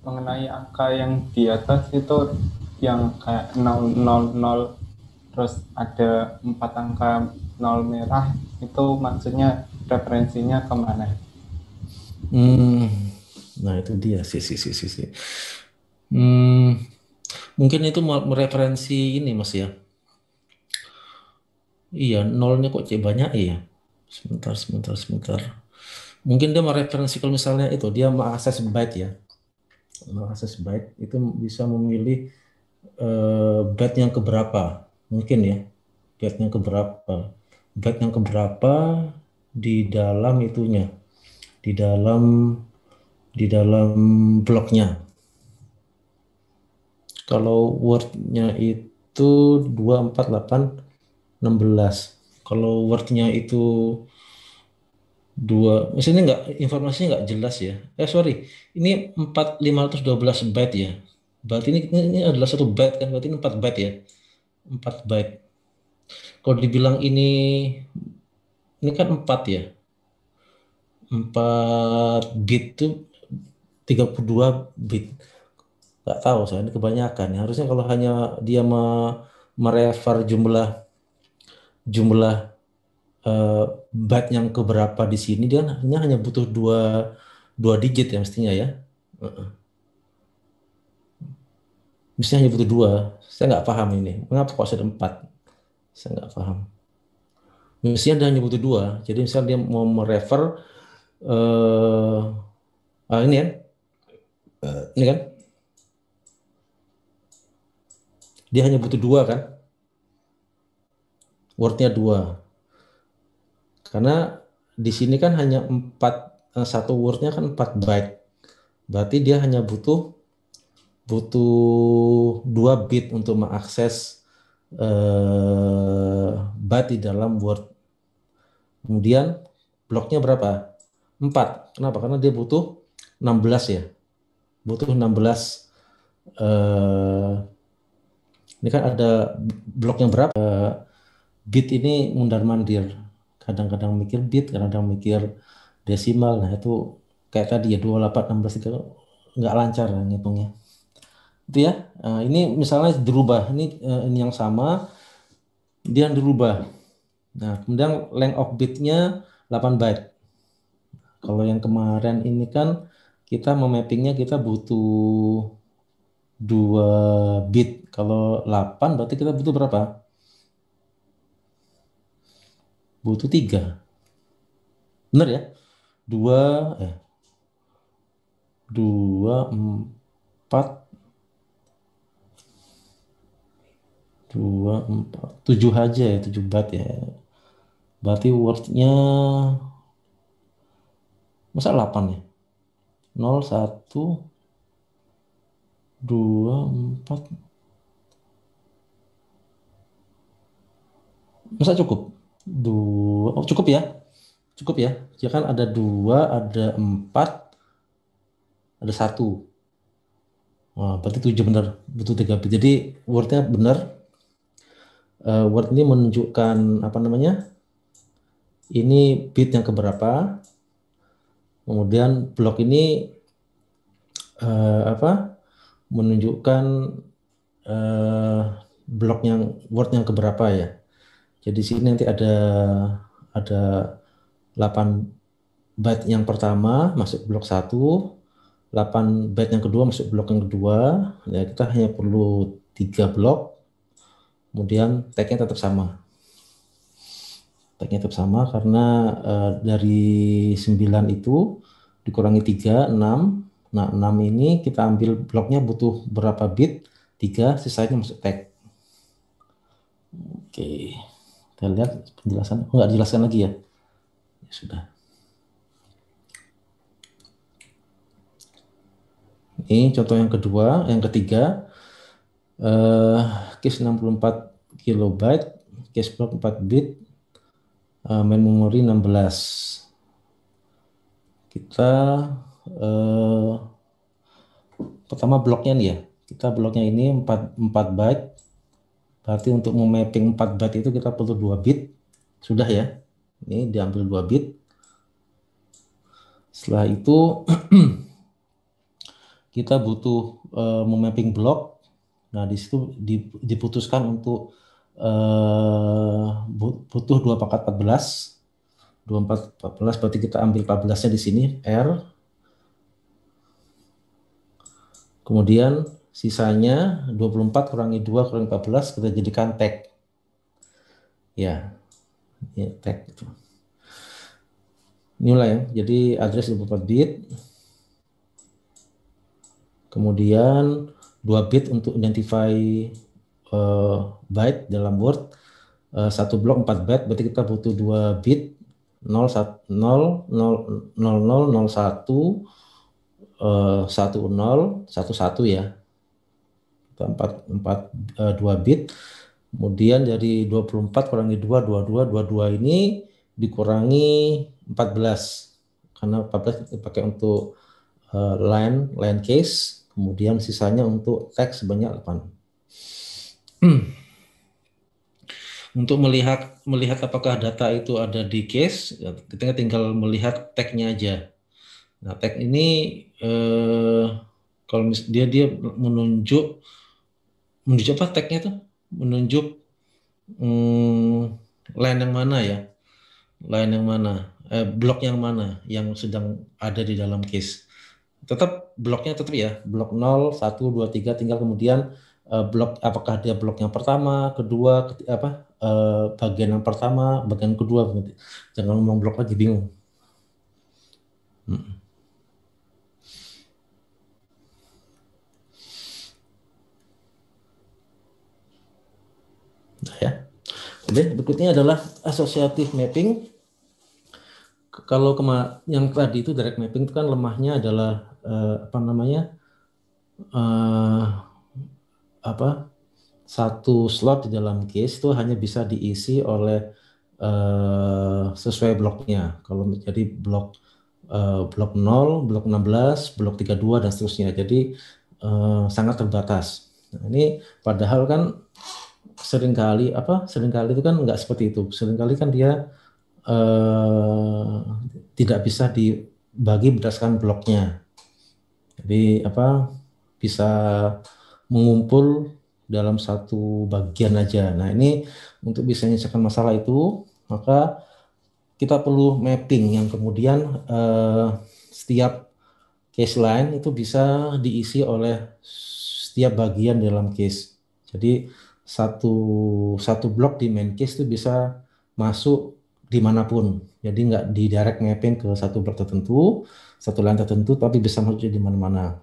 mengenai angka yang di atas itu yang kayak nol nol nol, terus ada empat angka nol merah itu maksudnya referensinya kemana? Hmm, nah itu dia sih sih sih sih. Hmm, mungkin itu mereferensi ini mas ya Iya, nolnya kok C banyak ya? Sebentar, sebentar, sebentar. Mungkin dia mereferensi kalau misalnya itu, dia mengakses byte ya. Mengakses byte itu bisa memilih uh, byte yang keberapa. Mungkin ya, byte yang keberapa. Byte yang keberapa di dalam itunya. Di dalam di dalam bloknya. Kalau wordnya itu 248 16. Kalau wordnya itu dua, misalnya nggak informasinya nggak jelas ya. Eh sorry, ini 4 512 byte ya. Berarti ini, ini adalah satu byte kan, berarti ini 4 byte ya. 4 byte. Kalau dibilang ini ini kan 4 ya. 4 bit tuh 32 bit. Enggak tahu saya ini kebanyakan. Ya. Harusnya kalau hanya dia merefer jumlah jumlah uh, eh, byte yang keberapa di sini dia hanya hanya butuh dua dua digit ya mestinya ya mestinya hanya butuh dua saya nggak paham ini mengapa kok ada empat saya nggak paham mestinya dia hanya butuh dua jadi misalnya dia mau merefer uh, uh, ini kan eh. ini kan dia hanya butuh dua kan wordnya dua karena di sini kan hanya empat eh, satu wordnya kan empat byte berarti dia hanya butuh butuh dua bit untuk mengakses eh, byte di dalam word kemudian bloknya berapa empat kenapa karena dia butuh 16 ya butuh 16 eh, ini kan ada blok yang berapa eh, bit ini mundar mandir kadang-kadang mikir bit kadang-kadang mikir desimal nah itu kayak tadi ya 28 16 3 nggak lancar ngitungnya itu ya nah, ini misalnya dirubah ini eh, ini yang sama dia yang dirubah nah kemudian length of bitnya 8 byte kalau yang kemarin ini kan kita memappingnya kita butuh 2 bit kalau 8 berarti kita butuh berapa gue tiga bener ya dua eh dua empat dua empat tujuh aja ya tujuh bat ya berarti worthnya masa delapan ya nol satu dua empat masa cukup dua oh, cukup ya cukup ya ya kan ada dua ada empat ada satu Wah, berarti tujuh benar butuh tiga bit jadi wordnya benar uh, word ini menunjukkan apa namanya ini bit yang keberapa kemudian blok ini uh, apa menunjukkan uh, eh, blok yang word yang keberapa ya jadi ya, sini nanti ada ada 8 byte yang pertama masuk blok 1, 8 byte yang kedua masuk blok yang kedua. Ya, kita hanya perlu 3 blok. Kemudian tag-nya tetap sama. Tag-nya tetap sama karena uh, dari 9 itu dikurangi 3, 6. Nah, 6 ini kita ambil bloknya butuh berapa bit? 3, sisanya masuk tag. Oke. Okay. Kita lihat penjelasan. Oh, nggak dijelaskan lagi ya? Ya sudah. Ini contoh yang kedua, yang ketiga. Eh, case 64 kilobyte, case block 4 bit, eh, main memori 16. Kita eh, pertama bloknya nih ya. Kita bloknya ini 4 4 byte Berarti untuk memapping 4 byte itu kita perlu 2 bit. Sudah ya. Ini diambil 2 bit. Setelah itu kita butuh uh, memapping blok. Nah, di situ diputuskan untuk uh, butuh 2 pangkat 14. 24 14 berarti kita ambil 14-nya di sini R. Kemudian Sisanya 24 kurangi 2 kurangi 14 kita jadikan tag. Ya, ya tag itu. Inilah ya, jadi address 24 bit. Kemudian 2 bit untuk identify uh, byte dalam word. Uh, satu blok 4 byte berarti kita butuh 2 bit 0 0 0 0 0 0 1 uh, 1 0 1 1 ya 4, 4 uh, 2 bit. Kemudian dari 24 kurangi 2, 22, 22 ini dikurangi 14. Karena 14 dipakai untuk uh, line, line case. Kemudian sisanya untuk teks sebanyak 8. untuk melihat melihat apakah data itu ada di case, ya, kita tinggal melihat tag-nya aja. Nah, tag ini eh, kalau dia dia menunjuk menunjuk apa tagnya tuh menunjuk hmm, line yang mana ya line yang mana eh, blok yang mana yang sedang ada di dalam case tetap bloknya tetap ya blok 0 1 2 3 tinggal kemudian eh, blok apakah dia blok yang pertama kedua keti, apa eh, bagian yang pertama bagian kedua jangan ngomong blok lagi bingung hmm. ya Oke, berikutnya adalah associative mapping. Kalau kema yang tadi itu direct mapping itu kan lemahnya adalah eh, apa namanya eh, apa satu slot di dalam case itu hanya bisa diisi oleh eh, sesuai bloknya. Kalau menjadi blok uh, blok 0, blok 16, blok 32 dan seterusnya. Jadi uh, sangat terbatas. Nah, ini padahal kan seringkali apa seringkali itu kan nggak seperti itu seringkali kan dia uh, tidak bisa dibagi berdasarkan bloknya jadi apa bisa mengumpul dalam satu bagian aja nah ini untuk bisa menyelesaikan masalah itu maka kita perlu mapping yang kemudian uh, setiap case line itu bisa diisi oleh setiap bagian dalam case jadi satu satu blok di main case itu bisa masuk dimanapun. Jadi nggak di direct mapping ke satu blok tertentu, satu lantai tertentu, tapi bisa masuk di mana-mana.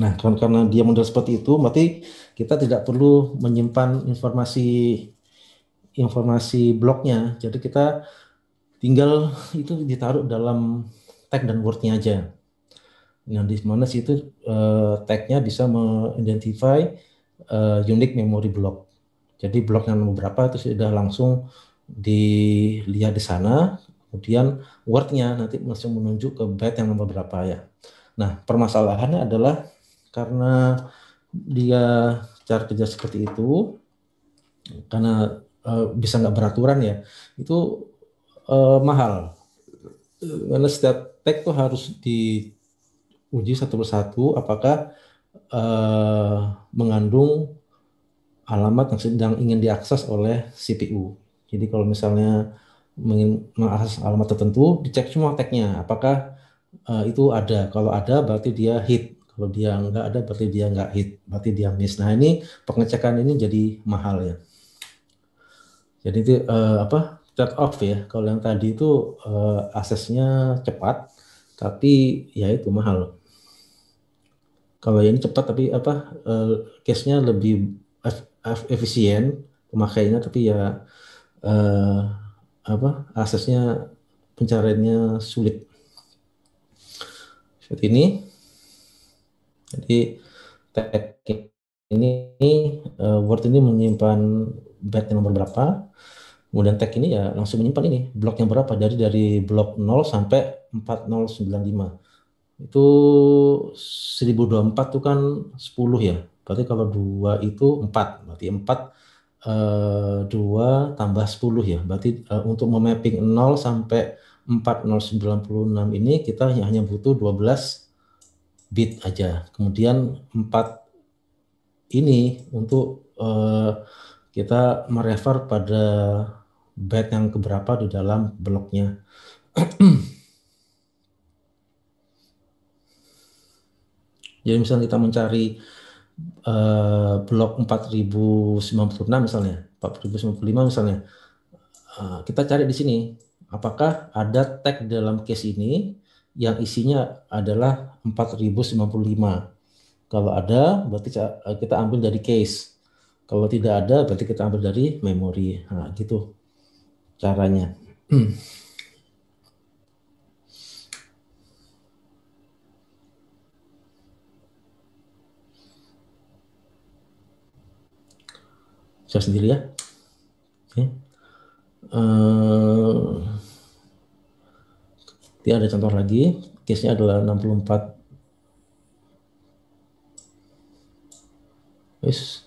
Nah, karena dia model seperti itu, berarti kita tidak perlu menyimpan informasi informasi bloknya. Jadi kita tinggal itu ditaruh dalam tag dan wordnya aja. Nah, di mana situ eh, tagnya bisa mengidentify uh, unique memory block. Jadi bloknya beberapa itu sudah langsung dilihat di sana, kemudian wordnya nanti masih menunjuk ke byte yang nomor berapa ya. Nah permasalahannya adalah karena dia cara kerja seperti itu, karena uh, bisa nggak beraturan ya, itu uh, mahal. Karena setiap tag itu harus diuji satu persatu apakah eh, mengandung alamat yang sedang ingin diakses oleh CPU. Jadi kalau misalnya ingin mengakses alamat tertentu, dicek semua tag-nya apakah eh, itu ada. Kalau ada berarti dia hit. Kalau dia nggak ada berarti dia nggak hit, berarti dia miss. Nah ini pengecekan ini jadi mahal ya. Jadi itu eh, apa cut off ya. Kalau yang tadi itu eh, aksesnya cepat, tapi ya itu mahal kalau yang ini cepat tapi apa uh, case-nya lebih efisien pemakaiannya tapi ya uh, apa aksesnya pencariannya sulit seperti ini jadi tag ini uh, word ini menyimpan byte nomor berapa kemudian tag ini ya langsung menyimpan ini blok yang berapa dari dari blok 0 sampai 4095 itu 1024 itu kan 10 ya. Berarti kalau 2 itu 4. Berarti 4 eh, dua 2 tambah 10 ya. Berarti uh, untuk memapping 0 sampai 4096 ini kita hanya butuh 12 bit aja. Kemudian 4 ini untuk uh, kita merefer pada byte yang keberapa di dalam bloknya. Jadi misalnya kita mencari uh, blok 4096 misalnya, 4095 misalnya, uh, kita cari di sini apakah ada tag dalam case ini yang isinya adalah 4095. Kalau ada berarti eh, kita ambil dari case. Kalau tidak ada berarti kita ambil dari memori. Nah, gitu caranya. saya sendiri ya. Oke. Okay. Uh, eh, ada contoh lagi, case-nya adalah 64 Yes.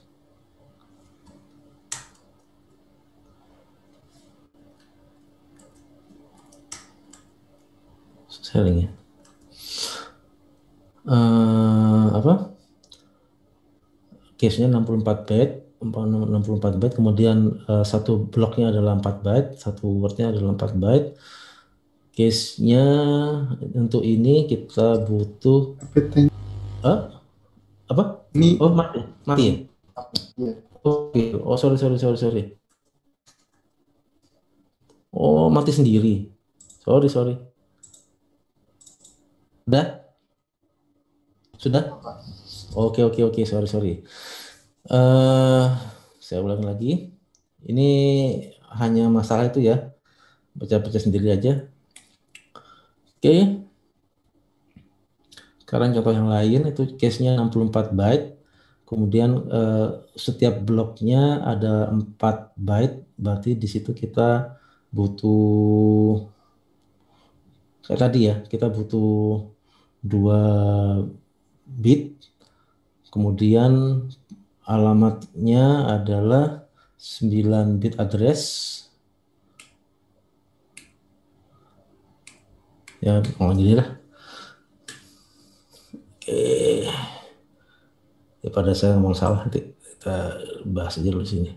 Selling ya. Uh, apa? Case-nya 64 bed, 64 byte, kemudian uh, satu bloknya adalah 4 byte, satu wordnya adalah 4 byte. Case-nya untuk ini kita butuh huh? apa? Ini. Oh mati, mati ya? Yeah. Oke, okay. oh sorry sorry sorry sorry. Oh mati sendiri, sorry sorry. Udah? Sudah? Oke okay, oke okay, oke okay. sorry sorry. Uh, saya ulang lagi. Ini hanya masalah itu ya. Baca-baca sendiri aja. Oke. Okay. Sekarang contoh yang lain itu case-nya 64 byte. Kemudian uh, setiap bloknya ada 4 byte. Berarti di situ kita butuh kayak tadi ya, kita butuh dua bit kemudian alamatnya adalah 9 bit address ya oh, gini lah oke eh, ya pada saya ngomong salah nanti kita bahas aja dulu di sini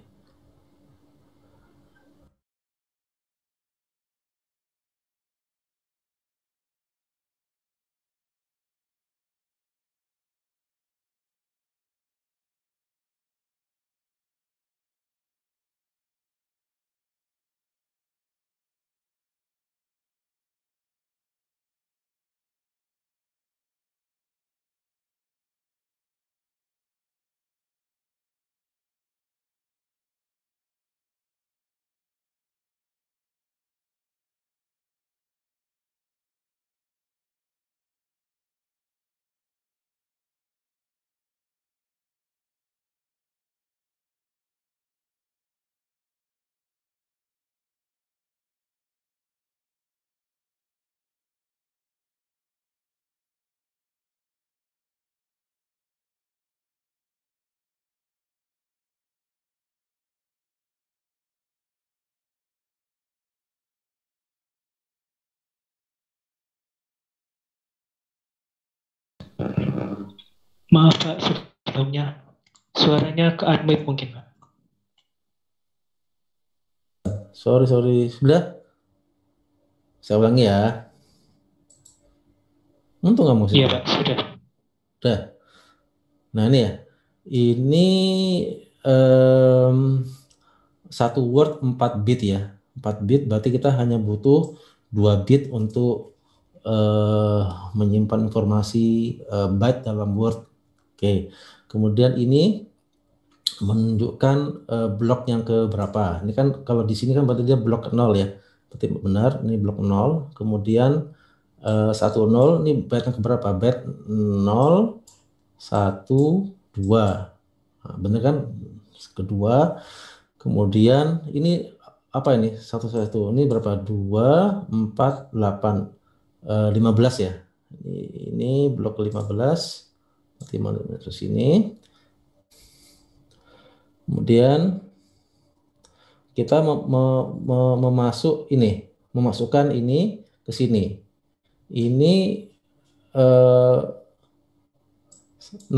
Maaf Pak, sebelumnya suaranya ke mungkin Pak. Sorry, sorry. Sudah? Saya ulangi ya. Untung nggak musik. Iya Pak, sudah. Sudah. Nah ini ya. Ini um, satu word 4 bit ya. 4 bit berarti kita hanya butuh 2 bit untuk uh, menyimpan informasi uh, eh, byte dalam Word. Oke. Okay. Kemudian ini menunjukkan uh, blok yang ke berapa. Ini kan kalau di sini kan berarti dia blok nol ya. Berarti benar ini blok nol. Kemudian uh, nol. ini byte yang ke berapa? Byte nol satu dua, Nah, benar kan? Kedua. Kemudian ini apa ini? Satu satu. Ini berapa? dua empat delapan 15 eh, ya. Ini ini blok 15 terus ini. Kemudian kita me me me memasuk ini, memasukkan ini ke sini. Ini eh, 001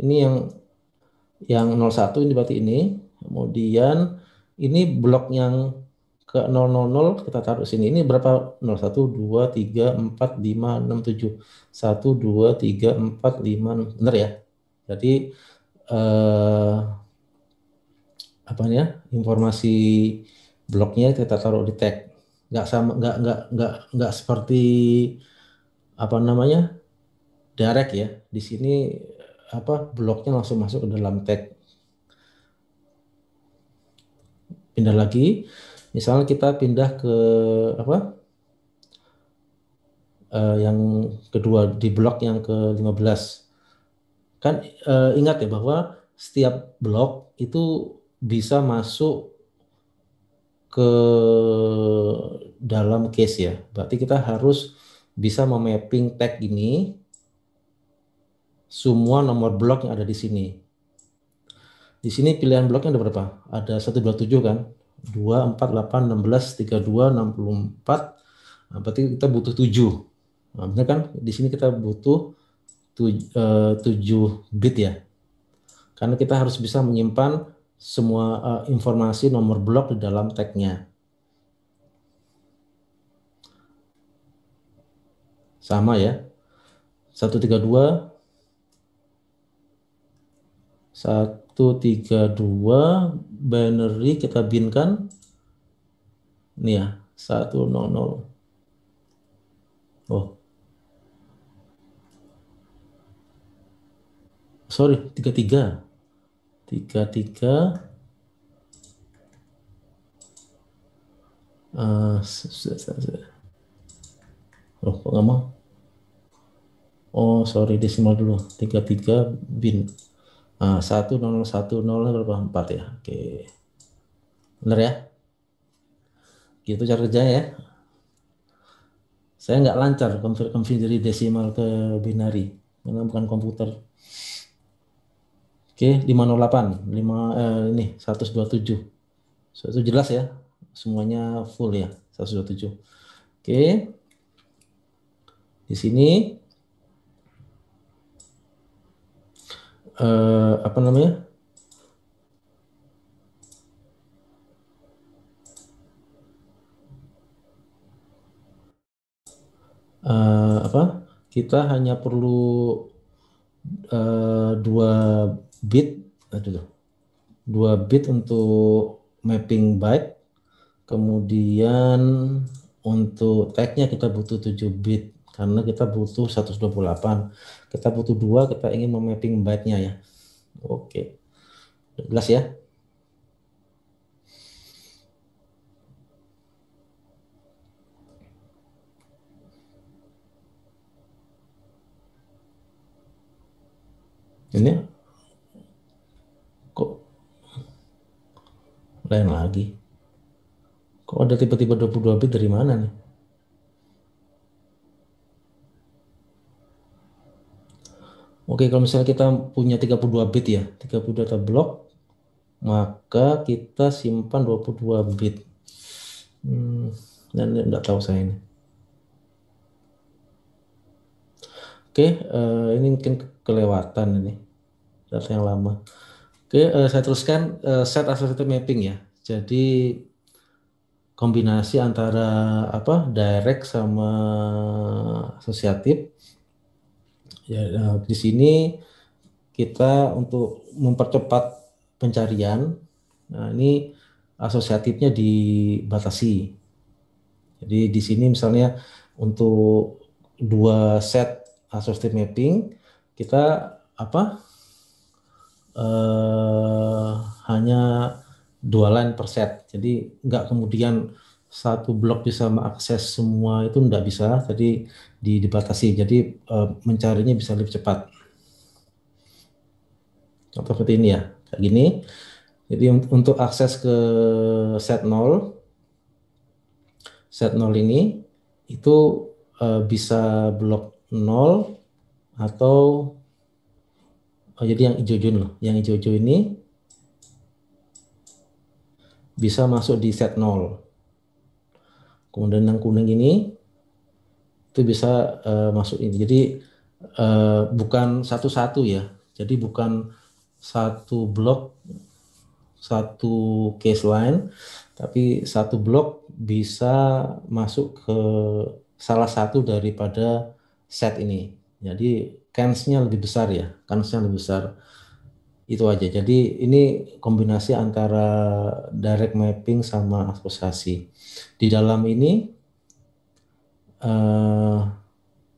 ini yang yang 01 ini berarti ini. Kemudian ini blok yang ke 000 kita taruh sini. Ini berapa? 0 1 2 3 4 5 6 7. 1 2 3 4 5 6. Benar ya? Jadi eh apa ya Informasi bloknya kita taruh di tag. Nggak sama nggak nggak nggak nggak seperti apa namanya? direct ya. Di sini apa bloknya langsung masuk ke dalam tag. Pindah lagi. Misalnya kita pindah ke apa? Uh, yang kedua di blok yang ke-15. Kan uh, ingat ya bahwa setiap blok itu bisa masuk ke dalam case ya. Berarti kita harus bisa memapping tag ini semua nomor blok yang ada di sini. Di sini pilihan bloknya ada berapa? Ada 127 kan? 2, 4, 8, 16, 32, 64. Nah, berarti kita butuh 7. Nah, benar kan? Di sini kita butuh 7, uh, 7 bit ya. Karena kita harus bisa menyimpan semua uh, informasi nomor blok di dalam tag-nya. Sama ya. 132 1 satu tiga dua binary kita binkan nih ya satu nol nol oh sorry tiga tiga tiga tiga Uh, oh, kok gak mau? Oh, sorry, desimal dulu. tiga tiga bin. Ah, ya. Oke. Benar ya? Gitu cara kerja ya. Saya nggak lancar konversi dari desimal ke binari. Karena bukan komputer. Oke, 508. 5 eh, ini 127. So, itu jelas ya. Semuanya full ya. 127. Oke. Di sini uh, apa namanya? Uh, apa? Kita hanya perlu eh, dua bit, aduh, dua bit untuk mapping byte. Kemudian untuk tag-nya kita butuh 7 bit karena kita butuh 128 kita butuh dua kita ingin memapping byte-nya ya oke jelas ya ini kok lain lagi kok ada tiba-tiba 22 bit dari mana nih Oke, kalau misalnya kita punya 32 bit ya, 32 data block, maka kita simpan 22 bit. Hmm, dan tidak tahu saya ini. Oke, uh, ini mungkin kelewatan ini. Data yang lama. Oke, uh, saya teruskan uh, set associative mapping ya. Jadi kombinasi antara apa direct sama associative. Ya, nah, di sini kita untuk mempercepat pencarian, nah ini asosiatifnya dibatasi. Jadi di sini misalnya untuk dua set asosiatif mapping kita apa eh, hanya dua line per set. Jadi nggak kemudian satu blok bisa mengakses semua itu tidak bisa, jadi dibatasi. Jadi eh, mencarinya bisa lebih cepat. Contoh seperti ini ya, kayak gini. Jadi untuk akses ke set 0, set 0 ini itu eh, bisa blok 0 atau oh, jadi yang hijau-hijau loh, yang hijau-hijau ini bisa masuk di set 0. Kemudian yang kuning ini itu bisa uh, masuk ini. Jadi uh, bukan satu-satu ya. Jadi bukan satu blok satu case line, tapi satu blok bisa masuk ke salah satu daripada set ini. Jadi kansnya lebih besar ya, Kansnya lebih besar. Itu aja. Jadi ini kombinasi antara direct mapping sama asosiasi. Di dalam ini uh,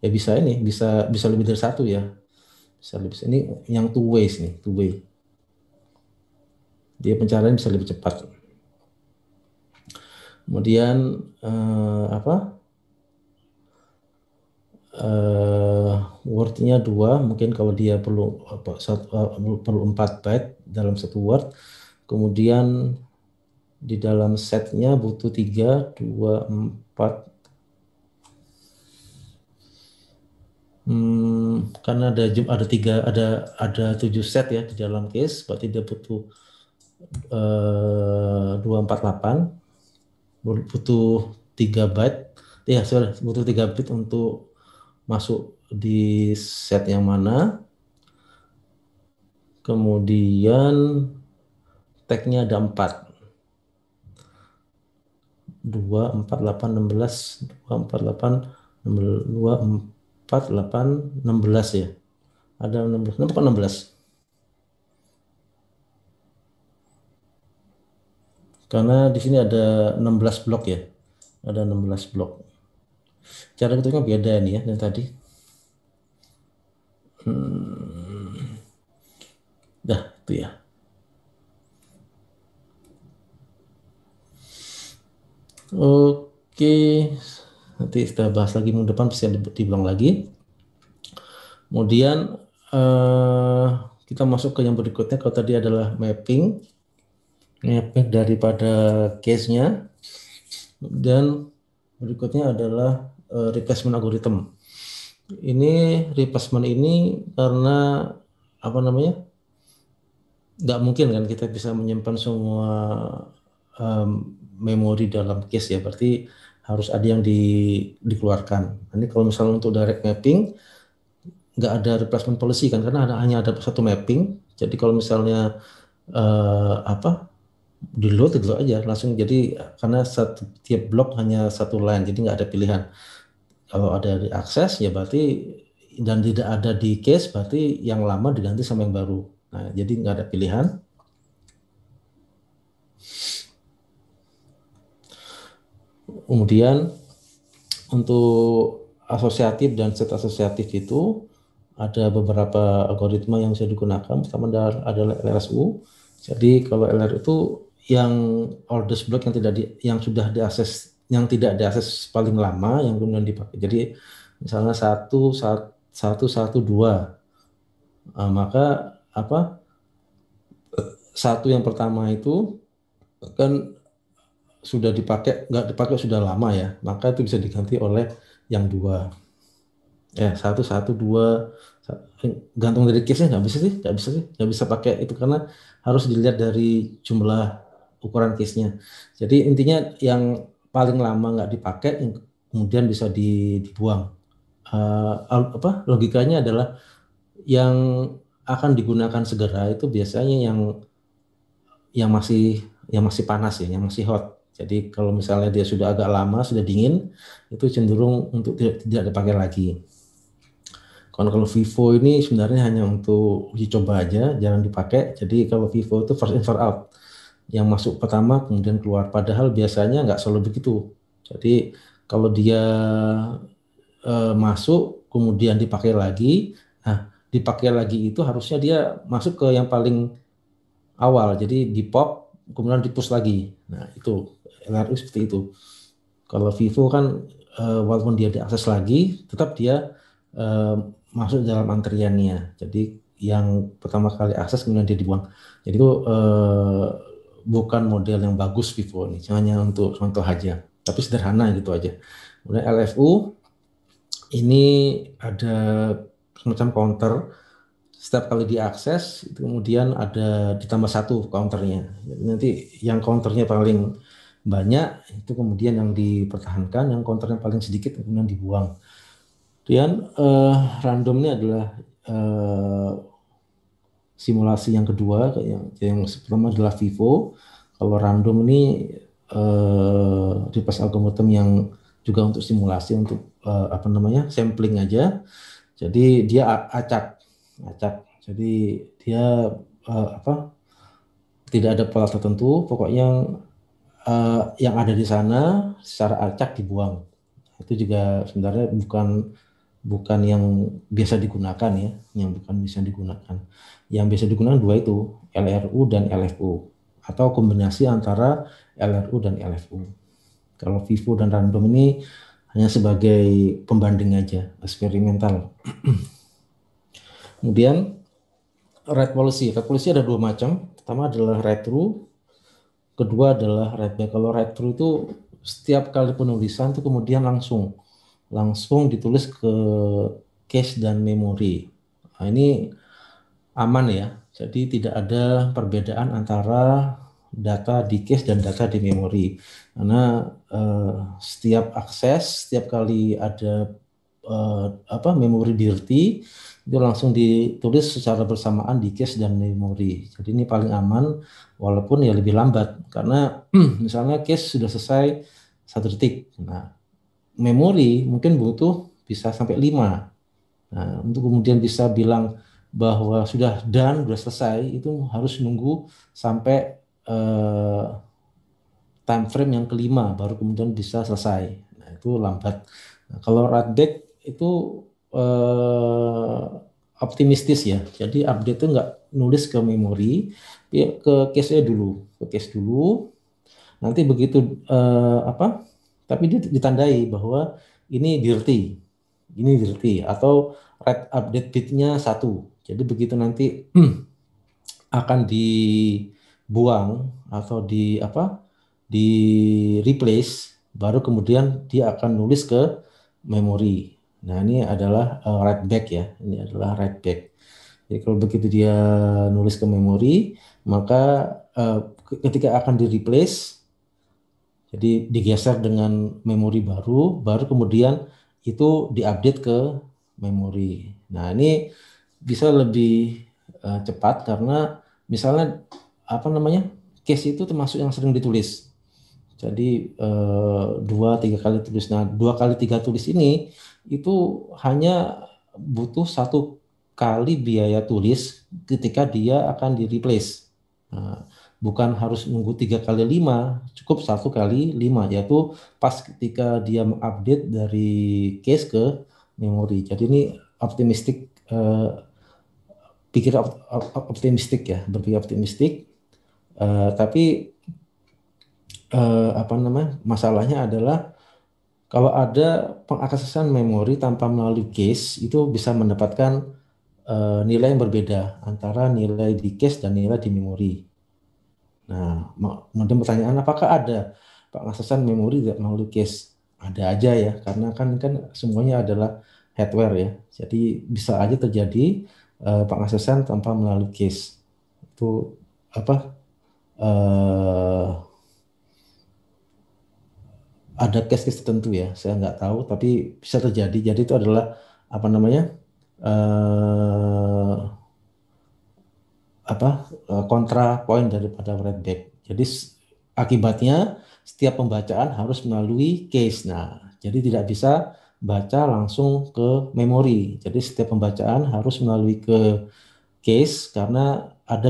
ya bisa ini bisa bisa lebih dari satu ya. Bisa lebih ini yang two ways nih, two way. Dia pencarian bisa lebih cepat. Kemudian uh, apa? uh, wordnya dua mungkin kalau dia perlu apa satu, uh, perlu empat byte dalam satu word kemudian di dalam setnya butuh 3, 2, 4. karena ada ada tiga ada ada tujuh set ya di dalam case berarti dia butuh eh, dua empat delapan butuh tiga byte ya sudah butuh tiga bit untuk masuk di set yang mana kemudian tag-nya ada empat 2, 4, 8, 16, 2, 4, 8, 16, empat 4, enam belas ya. Ada enam belas 16, enam belas Karena di sini ada enam belas blok ya. Ada enam belas blok. Cara hitungnya beda nih ya yang tadi. Hmm. Dah, itu ya. Oke, nanti kita bahas lagi minggu depan pasti dibilang lagi. Kemudian uh, kita masuk ke yang berikutnya. Kalau tadi adalah mapping, mapping daripada case-nya. Dan berikutnya adalah uh, replacement algorithm. Ini replacement ini karena apa namanya? Nggak mungkin kan kita bisa menyimpan semua um, memori dalam case ya, berarti harus ada yang di, dikeluarkan. Ini kalau misalnya untuk direct mapping, nggak ada replacement policy kan, karena ada, hanya ada satu mapping. Jadi kalau misalnya uh, apa di load itu aja langsung jadi karena satu tiap blok hanya satu line, jadi nggak ada pilihan. Kalau ada di akses ya berarti dan tidak ada di case berarti yang lama diganti sama yang baru. Nah, jadi nggak ada pilihan kemudian untuk asosiatif dan set asosiatif itu ada beberapa algoritma yang bisa digunakan. Pertama adalah LRSU. Jadi kalau LR itu yang orders block yang tidak di, yang sudah diakses yang tidak diakses paling lama yang kemudian dipakai. Jadi misalnya satu satu satu dua nah, maka apa satu yang pertama itu kan sudah dipakai nggak dipakai sudah lama ya maka itu bisa diganti oleh yang dua ya satu satu dua eh, gantung dari case nya nggak bisa sih nggak bisa sih nggak bisa pakai itu karena harus dilihat dari jumlah ukuran case nya jadi intinya yang paling lama nggak dipakai kemudian bisa dibuang uh, apa logikanya adalah yang akan digunakan segera itu biasanya yang yang masih yang masih panas ya yang masih hot jadi kalau misalnya dia sudah agak lama, sudah dingin, itu cenderung untuk tidak, tidak dipakai lagi. Kalau kalau Vivo ini sebenarnya hanya untuk uji coba aja, jangan dipakai. Jadi kalau Vivo itu first in first out, yang masuk pertama kemudian keluar. Padahal biasanya nggak selalu begitu. Jadi kalau dia e, masuk kemudian dipakai lagi, nah dipakai lagi itu harusnya dia masuk ke yang paling awal. Jadi di pop kemudian dipus lagi. Nah, itu LRU seperti itu. Kalau Vivo kan uh, walaupun dia diakses lagi, tetap dia uh, masuk dalam antriannya. Jadi yang pertama kali akses kemudian dia dibuang. Jadi itu uh, bukan model yang bagus Vivo ini, hanya untuk contoh aja. Tapi sederhana gitu aja. Kemudian LFU ini ada semacam counter setiap kali diakses itu kemudian ada ditambah satu counternya Jadi nanti yang counternya paling banyak itu kemudian yang dipertahankan yang counternya paling sedikit kemudian dibuang kemudian uh, eh, random ini adalah uh, simulasi yang kedua yang yang pertama adalah vivo kalau random ini uh, di pas algoritma yang juga untuk simulasi untuk uh, apa namanya sampling aja jadi dia acak acak. Jadi dia uh, apa? Tidak ada pola tertentu, pokoknya uh, yang ada di sana secara acak dibuang. Itu juga sebenarnya bukan bukan yang biasa digunakan ya, yang bukan bisa digunakan. Yang biasa digunakan dua itu, LRU dan LFU atau kombinasi antara LRU dan LFU. Kalau FIFO dan random ini hanya sebagai pembanding aja, eksperimental. Kemudian red policy. Red policy ada dua macam. Pertama adalah red through, kedua adalah red back. Kalau red through itu setiap kali penulisan itu kemudian langsung langsung ditulis ke cache dan memori. Nah, ini aman ya. Jadi tidak ada perbedaan antara data di cache dan data di memori. Karena uh, setiap akses, setiap kali ada uh, apa memori dirty, itu langsung ditulis secara bersamaan di cache dan memori. Jadi ini paling aman walaupun ya lebih lambat karena misalnya cache sudah selesai satu detik. Nah, memori mungkin butuh bisa sampai 5. Nah, untuk kemudian bisa bilang bahwa sudah dan sudah selesai itu harus nunggu sampai eh, time frame yang kelima baru kemudian bisa selesai. Nah, itu lambat. Nah, kalau write itu uh, optimistis ya. Jadi update itu nggak nulis ke memori, ya, ke case-nya dulu, ke case dulu. Nanti begitu eh, apa? Tapi dia ditandai bahwa ini dirty, ini dirty atau red update bitnya satu. Jadi begitu nanti akan dibuang atau di apa? di replace baru kemudian dia akan nulis ke memori Nah, ini adalah uh, eh, write back ya. Ini adalah write back. Jadi kalau begitu dia nulis ke memori, maka uh, ketika akan di replace jadi digeser dengan memori baru, baru kemudian itu diupdate ke memori. Nah, ini bisa lebih uh, cepat karena misalnya apa namanya? case itu termasuk yang sering ditulis. Jadi eh, dua tiga kali tulis. Nah dua kali tiga tulis ini itu hanya butuh satu kali biaya tulis ketika dia akan di replace. Nah, bukan harus nunggu tiga kali lima, cukup satu kali lima yaitu pas ketika dia mengupdate dari case ke memori. Jadi ini optimistik eh, pikir optimistik ya, berpikir optimistik. Uh, tapi eh, apa namanya masalahnya adalah kalau ada pengaksesan memori tanpa melalui case itu bisa mendapatkan eh, nilai yang berbeda antara nilai di case dan nilai di memori. Nah, kemudian pertanyaan apakah ada pengaksesan memori tidak melalui case? Ada aja ya, karena kan kan semuanya adalah hardware ya. Jadi bisa aja terjadi eh, pengaksesan tanpa melalui case. Itu apa? Uh, ada case-case tertentu ya, saya nggak tahu, tapi bisa terjadi. Jadi itu adalah apa namanya eh, apa eh, kontra poin daripada red back. Jadi akibatnya setiap pembacaan harus melalui case. Nah, jadi tidak bisa baca langsung ke memori. Jadi setiap pembacaan harus melalui ke case karena ada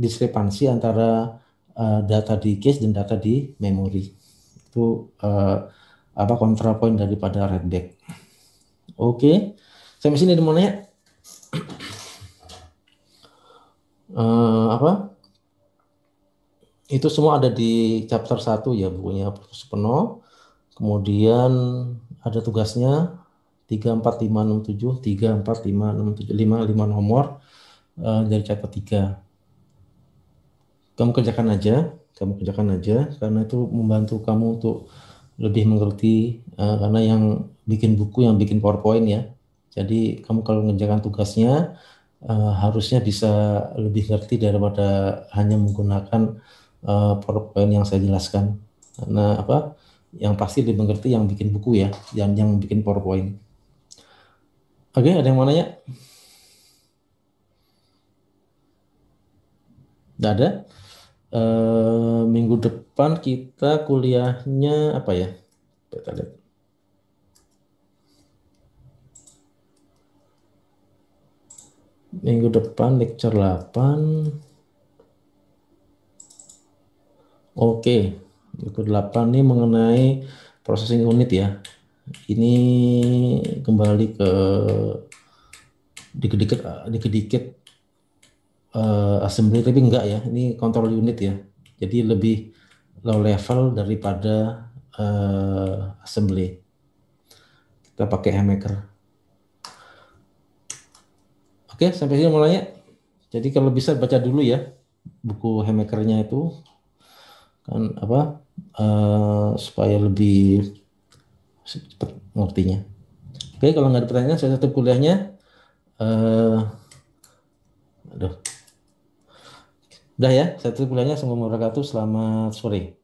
diskrepansi antara eh, data di case dan data di memori itu uh, apa kontrapoint daripada red deck. Oke, okay. sampai sini ada mau nanya? uh, apa? Itu semua ada di chapter 1 ya bukunya Supeno. Kemudian ada tugasnya 34567 4, 5, 5 nomor uh, dari chapter 3. Kamu kerjakan aja kamu kerjakan aja karena itu membantu kamu untuk lebih mengerti uh, karena yang bikin buku yang bikin PowerPoint ya. Jadi kamu kalau mengerjakan tugasnya uh, harusnya bisa lebih ngerti daripada hanya menggunakan uh, PowerPoint yang saya jelaskan. Karena apa? Yang pasti lebih mengerti yang bikin buku ya, yang yang bikin PowerPoint. Oke, okay, ada yang mau nanya? Tidak ada? Eh, minggu depan kita kuliahnya apa ya? Kita lihat. Minggu depan lecture 8. Oke, minggu 8 ini mengenai processing unit ya. Ini kembali ke dikit-dikit dikit-dikit uh, assembly tapi enggak ya ini control unit ya jadi lebih low level daripada uh, assembly kita pakai Hemaker oke sampai sini mulanya jadi kalau bisa baca dulu ya buku Hemakernya itu kan apa uh, supaya lebih cepat ngertinya oke kalau nggak ada pertanyaan saya tutup kuliahnya uh, aduh Udah ya, saya tutup semoga Assalamualaikum warahmatullahi wabarakatuh. Selamat sore.